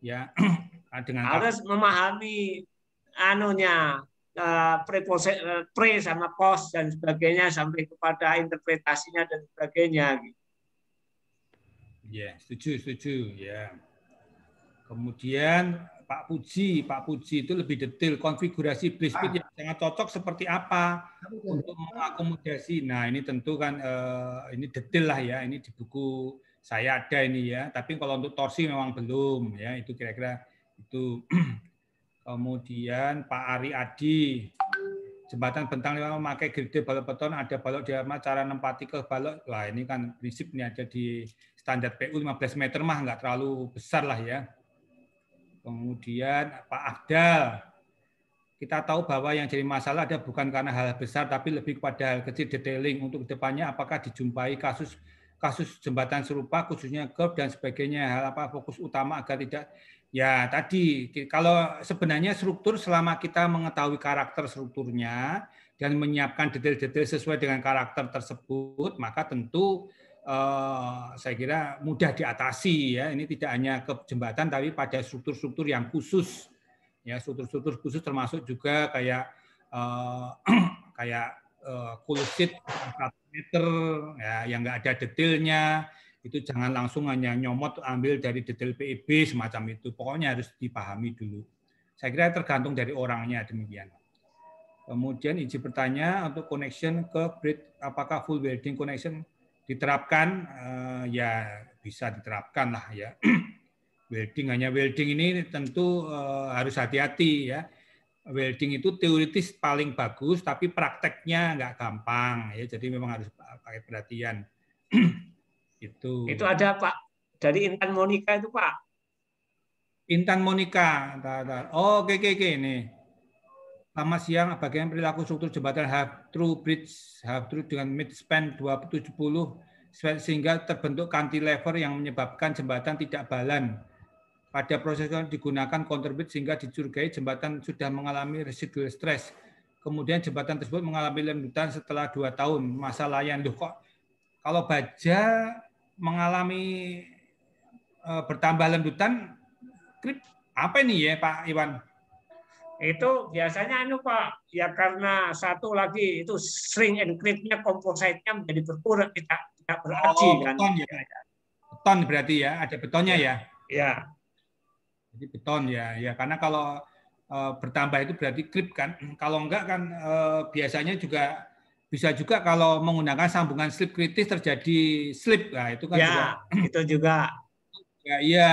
ya dengan harus memahami anunya Eh, pre, eh, pre sama post dan sebagainya sampai kepada interpretasinya dan sebagainya. Gitu. Ya, setuju, setuju. Ya. Kemudian Pak Puji, Pak Puji itu lebih detail konfigurasi Blitzbit yang sangat cocok seperti apa untuk mengakomodasi. Nah ini tentu kan eh, ini detail lah ya. Ini di buku saya ada ini ya. Tapi kalau untuk torsi memang belum ya. Itu kira-kira itu kemudian Pak Ari Adi, jembatan bentang lima memakai grade balok beton, ada balok di diamat, cara nempati ke balok. Wah ini kan prinsipnya ada di standar PU 15 meter mah nggak terlalu besar lah ya. Kemudian Pak Abdal, kita tahu bahwa yang jadi masalah ada bukan karena hal besar, tapi lebih kepada hal kecil detailing untuk kedepannya apakah dijumpai kasus kasus jembatan serupa khususnya curb dan sebagainya hal apa fokus utama agar tidak Ya, tadi kalau sebenarnya struktur selama kita mengetahui karakter strukturnya dan menyiapkan detail-detail sesuai dengan karakter tersebut, maka tentu eh, saya kira mudah diatasi ya. Ini tidak hanya ke jembatan tapi pada struktur-struktur yang khusus. Ya, struktur-struktur khusus termasuk juga kayak eh, kayak eh, kulit meter ya yang nggak ada detailnya itu jangan langsung hanya nyomot ambil dari detail PIB semacam itu. Pokoknya harus dipahami dulu. Saya kira tergantung dari orangnya demikian. Kemudian izin bertanya untuk connection ke grid, apakah full welding connection diterapkan? Eh, ya bisa diterapkan lah ya. welding hanya welding ini tentu eh, harus hati-hati ya welding itu teoritis paling bagus, tapi prakteknya nggak gampang ya. Jadi memang harus pakai perhatian. Itu. Itu ada Pak dari Intan Monika itu Pak. Intan Monika. Oh, oke, oke, oke. ini Lama siang, bagian perilaku struktur jembatan half true bridge, half true dengan mid span 270 sehingga terbentuk cantilever yang menyebabkan jembatan tidak balan. Pada proses yang digunakan counter bridge sehingga dicurigai jembatan sudah mengalami residual stress. Kemudian jembatan tersebut mengalami lembutan setelah dua tahun masa layan. Loh kok kalau baja mengalami e, bertambah lendutan krip apa ini ya Pak Iwan? Itu biasanya anu Pak, ya karena satu lagi itu string and kripnya kompositnya menjadi berkurang tidak tidak beraksi oh, kan. Beton, ya, ya. beton berarti ya, ada betonnya ya. Ya. Jadi beton ya, ya karena kalau e, bertambah itu berarti krip kan. Kalau enggak kan e, biasanya juga bisa juga kalau menggunakan sambungan slip kritis terjadi slip, lah itu kan ya, juga. itu juga. Ya, iya,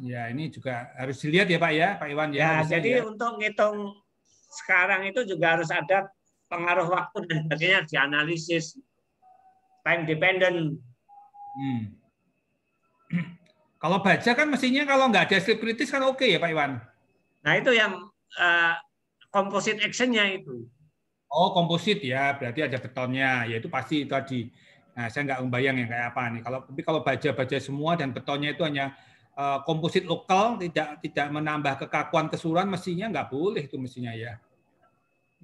ya ini juga harus dilihat ya Pak ya, Pak Iwan ya. ya jadi ya. untuk ngitung sekarang itu juga harus ada pengaruh waktu dan sebagainya dianalisis time dependent. Hmm. Kalau baca kan mestinya kalau nggak ada slip kritis kan oke ya Pak Iwan. Nah itu yang uh, composite actionnya itu. Oh komposit ya, berarti ada betonnya, yaitu pasti itu tadi. Nah saya nggak membayang yang kayak apa nih. Kalau tapi kalau baja-baja semua dan betonnya itu hanya eh, komposit lokal, tidak tidak menambah kekakuan kesuruan, mestinya nggak boleh itu mestinya ya.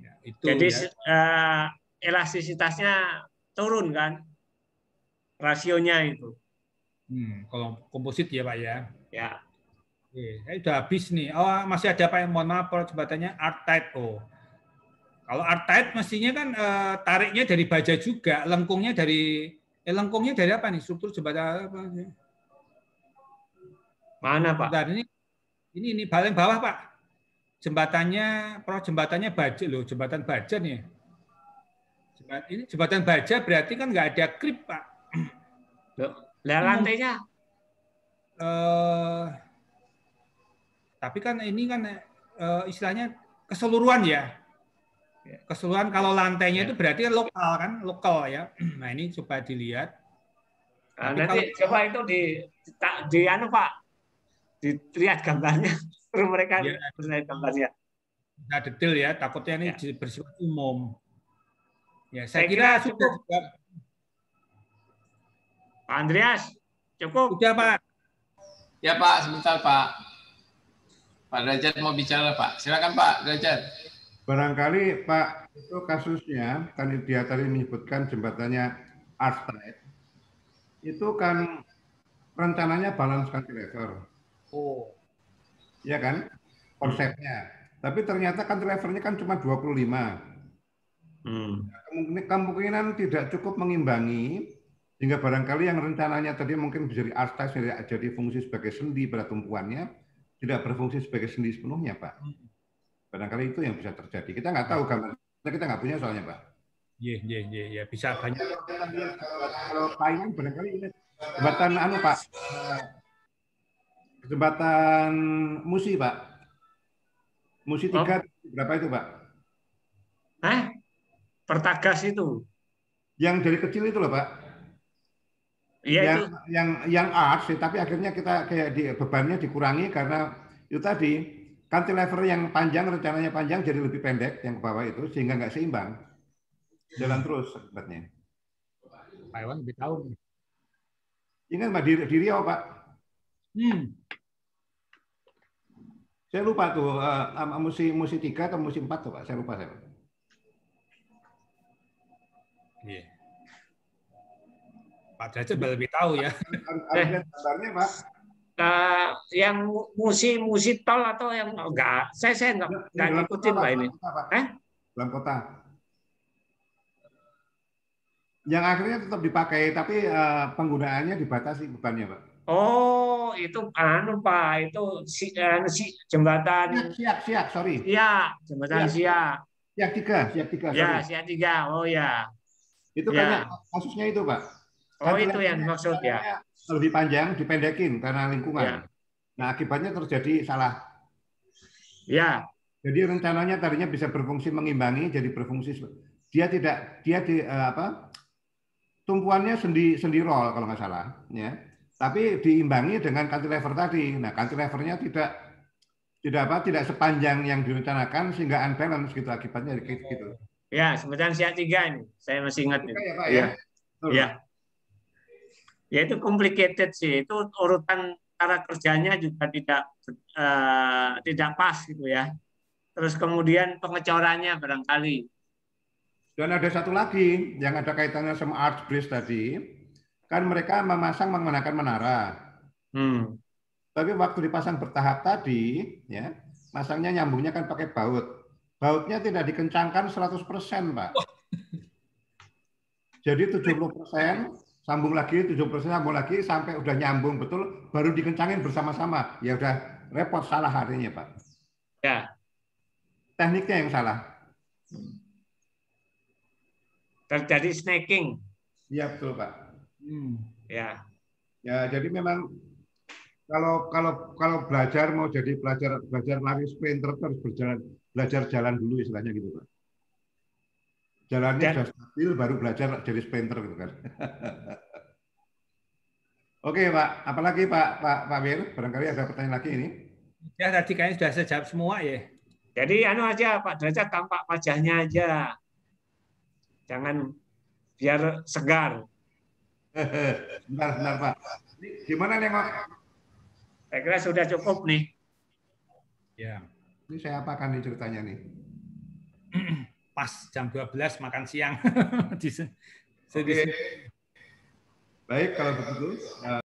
ya itu, Jadi ya. Uh, elastisitasnya turun kan, rasionya itu. Hmm, kalau komposit ya pak ya. Ya. Oke, sudah habis nih. Oh masih ada pak yang mohon maaf, coba tanya art type. Oh kalau art mestinya kan eh, tariknya dari baja juga, lengkungnya dari eh, lengkungnya dari apa nih? Struktur jembatan apa? Mana Pak? Bentar, ini ini ini paling bawah Pak. Jembatannya, pro jembatannya baja loh, jembatan baja nih. Jembatan, ini jembatan baja berarti kan nggak ada krip Pak. Loh, lantainya? Uh, tapi kan ini kan uh, istilahnya keseluruhan ya Ya. Keseluruhan kalau lantainya ya. itu berarti kan lokal kan, lokal ya. Nah ini coba dilihat. Nah, Tapi nanti kalau... coba itu di di anu Pak, dilihat gambarnya. Terus mereka ya. gambarnya. Nah, detail ya, takutnya ini ya. bersifat umum. Ya, saya, saya kira, kira sudah sudah. Pak Andreas, cukup. Sudah Pak. Ya Pak, sebentar Pak. Pak Derajat mau bicara Pak. Silakan Pak Derajat. Barangkali Pak itu kasusnya kan dia tadi menyebutkan jembatannya Arstenet itu kan rencananya balance cantilever. Oh. Iya kan? Konsepnya. Tapi ternyata kan cantilevernya kan cuma 25. Hmm. Nah, kemungkinan, kemungkinan tidak cukup mengimbangi sehingga barangkali yang rencananya tadi mungkin bisa diastas, jadi fungsi sebagai sendi pada tumpuannya, tidak berfungsi sebagai sendi sepenuhnya, Pak. Hmm. Barangkali itu yang bisa terjadi. Kita nggak tahu iya. gambarnya, kita nggak punya soalnya, Pak. Iya, iya, iya, ya. bisa banyak. Kalau Thailand barangkali ini jembatan anu Pak, jembatan Musi Pak, Musi tiga oh. berapa itu Pak? Hah? Pertagas itu. Yang dari kecil itu loh Pak. Iya yang, itu. Yang yang arts, tapi akhirnya kita kayak di, bebannya dikurangi karena itu tadi cantilever yang panjang rencananya panjang jadi lebih pendek yang ke bawah itu sehingga nggak seimbang. Jalan terus akibatnya. Pak Iwan lebih tahu. Ingat Mbak diri diri apa Pak. Hmm. Saya lupa tuh uh, eh, musim musim tiga atau musim empat tuh Pak. Saya lupa saya. Iya. Yeah. Pak Derajat lebih tahu ya. Ada eh. gambarnya Pak uh, yang musi musi tol atau yang oh, enggak saya saya enggak enggak ngikutin pak ini Eh? dalam kota yang akhirnya tetap dipakai tapi uh, penggunaannya dibatasi bebannya pak oh itu anu pak itu si, uh, si jembatan siap siap, sorry ya jembatan siap siap tiga siap tiga ya siap tiga oh ya itu ya. kasusnya itu pak Oh Satu itu yang ya, maksud ya lebih panjang dipendekin karena lingkungan. Ya. Nah, akibatnya terjadi salah. Ya. Jadi rencananya tadinya bisa berfungsi mengimbangi jadi berfungsi dia tidak dia di eh, apa? tumpuannya sendi roll kalau nggak salah, ya. Tapi diimbangi dengan cantilever tadi. Nah, cantilevernya tidak tidak apa tidak sepanjang yang direncanakan sehingga unbalance gitu akibatnya gitu. Ya, semacam siat tiga ini. Saya masih ingat. Ya, Pak, ya. ya. ya ya itu complicated sih itu urutan cara kerjanya juga tidak uh, tidak pas gitu ya terus kemudian pengecorannya barangkali dan ada satu lagi yang ada kaitannya sama art bridge tadi kan mereka memasang menggunakan menara hmm. tapi waktu dipasang bertahap tadi ya masangnya nyambungnya kan pakai baut bautnya tidak dikencangkan 100% pak jadi 70 persen sambung lagi 70 persen sambung lagi sampai udah nyambung betul baru dikencangin bersama-sama ya udah repot salah harinya pak ya tekniknya yang salah terjadi snaking iya betul pak hmm. ya ya jadi memang kalau kalau kalau belajar mau jadi belajar belajar lari sprinter terus berjalan belajar jalan dulu istilahnya gitu pak Jalannya sudah stabil, baru belajar jadi sprinter gitu kan. Oke Pak, apalagi Pak Pak Pak Wir, barangkali ada pertanyaan lagi ini. Ya tadi kayaknya sudah saya jawab semua ya. Jadi anu aja Pak Derajat tampak wajahnya aja. Jangan biar segar. Benar benar Pak. Gimana nih Pak? Saya kira sudah cukup nih. Ya. Ini saya apakan nih ceritanya nih? pas jam 12 makan siang. Oke. Baik kalau begitu. Uh,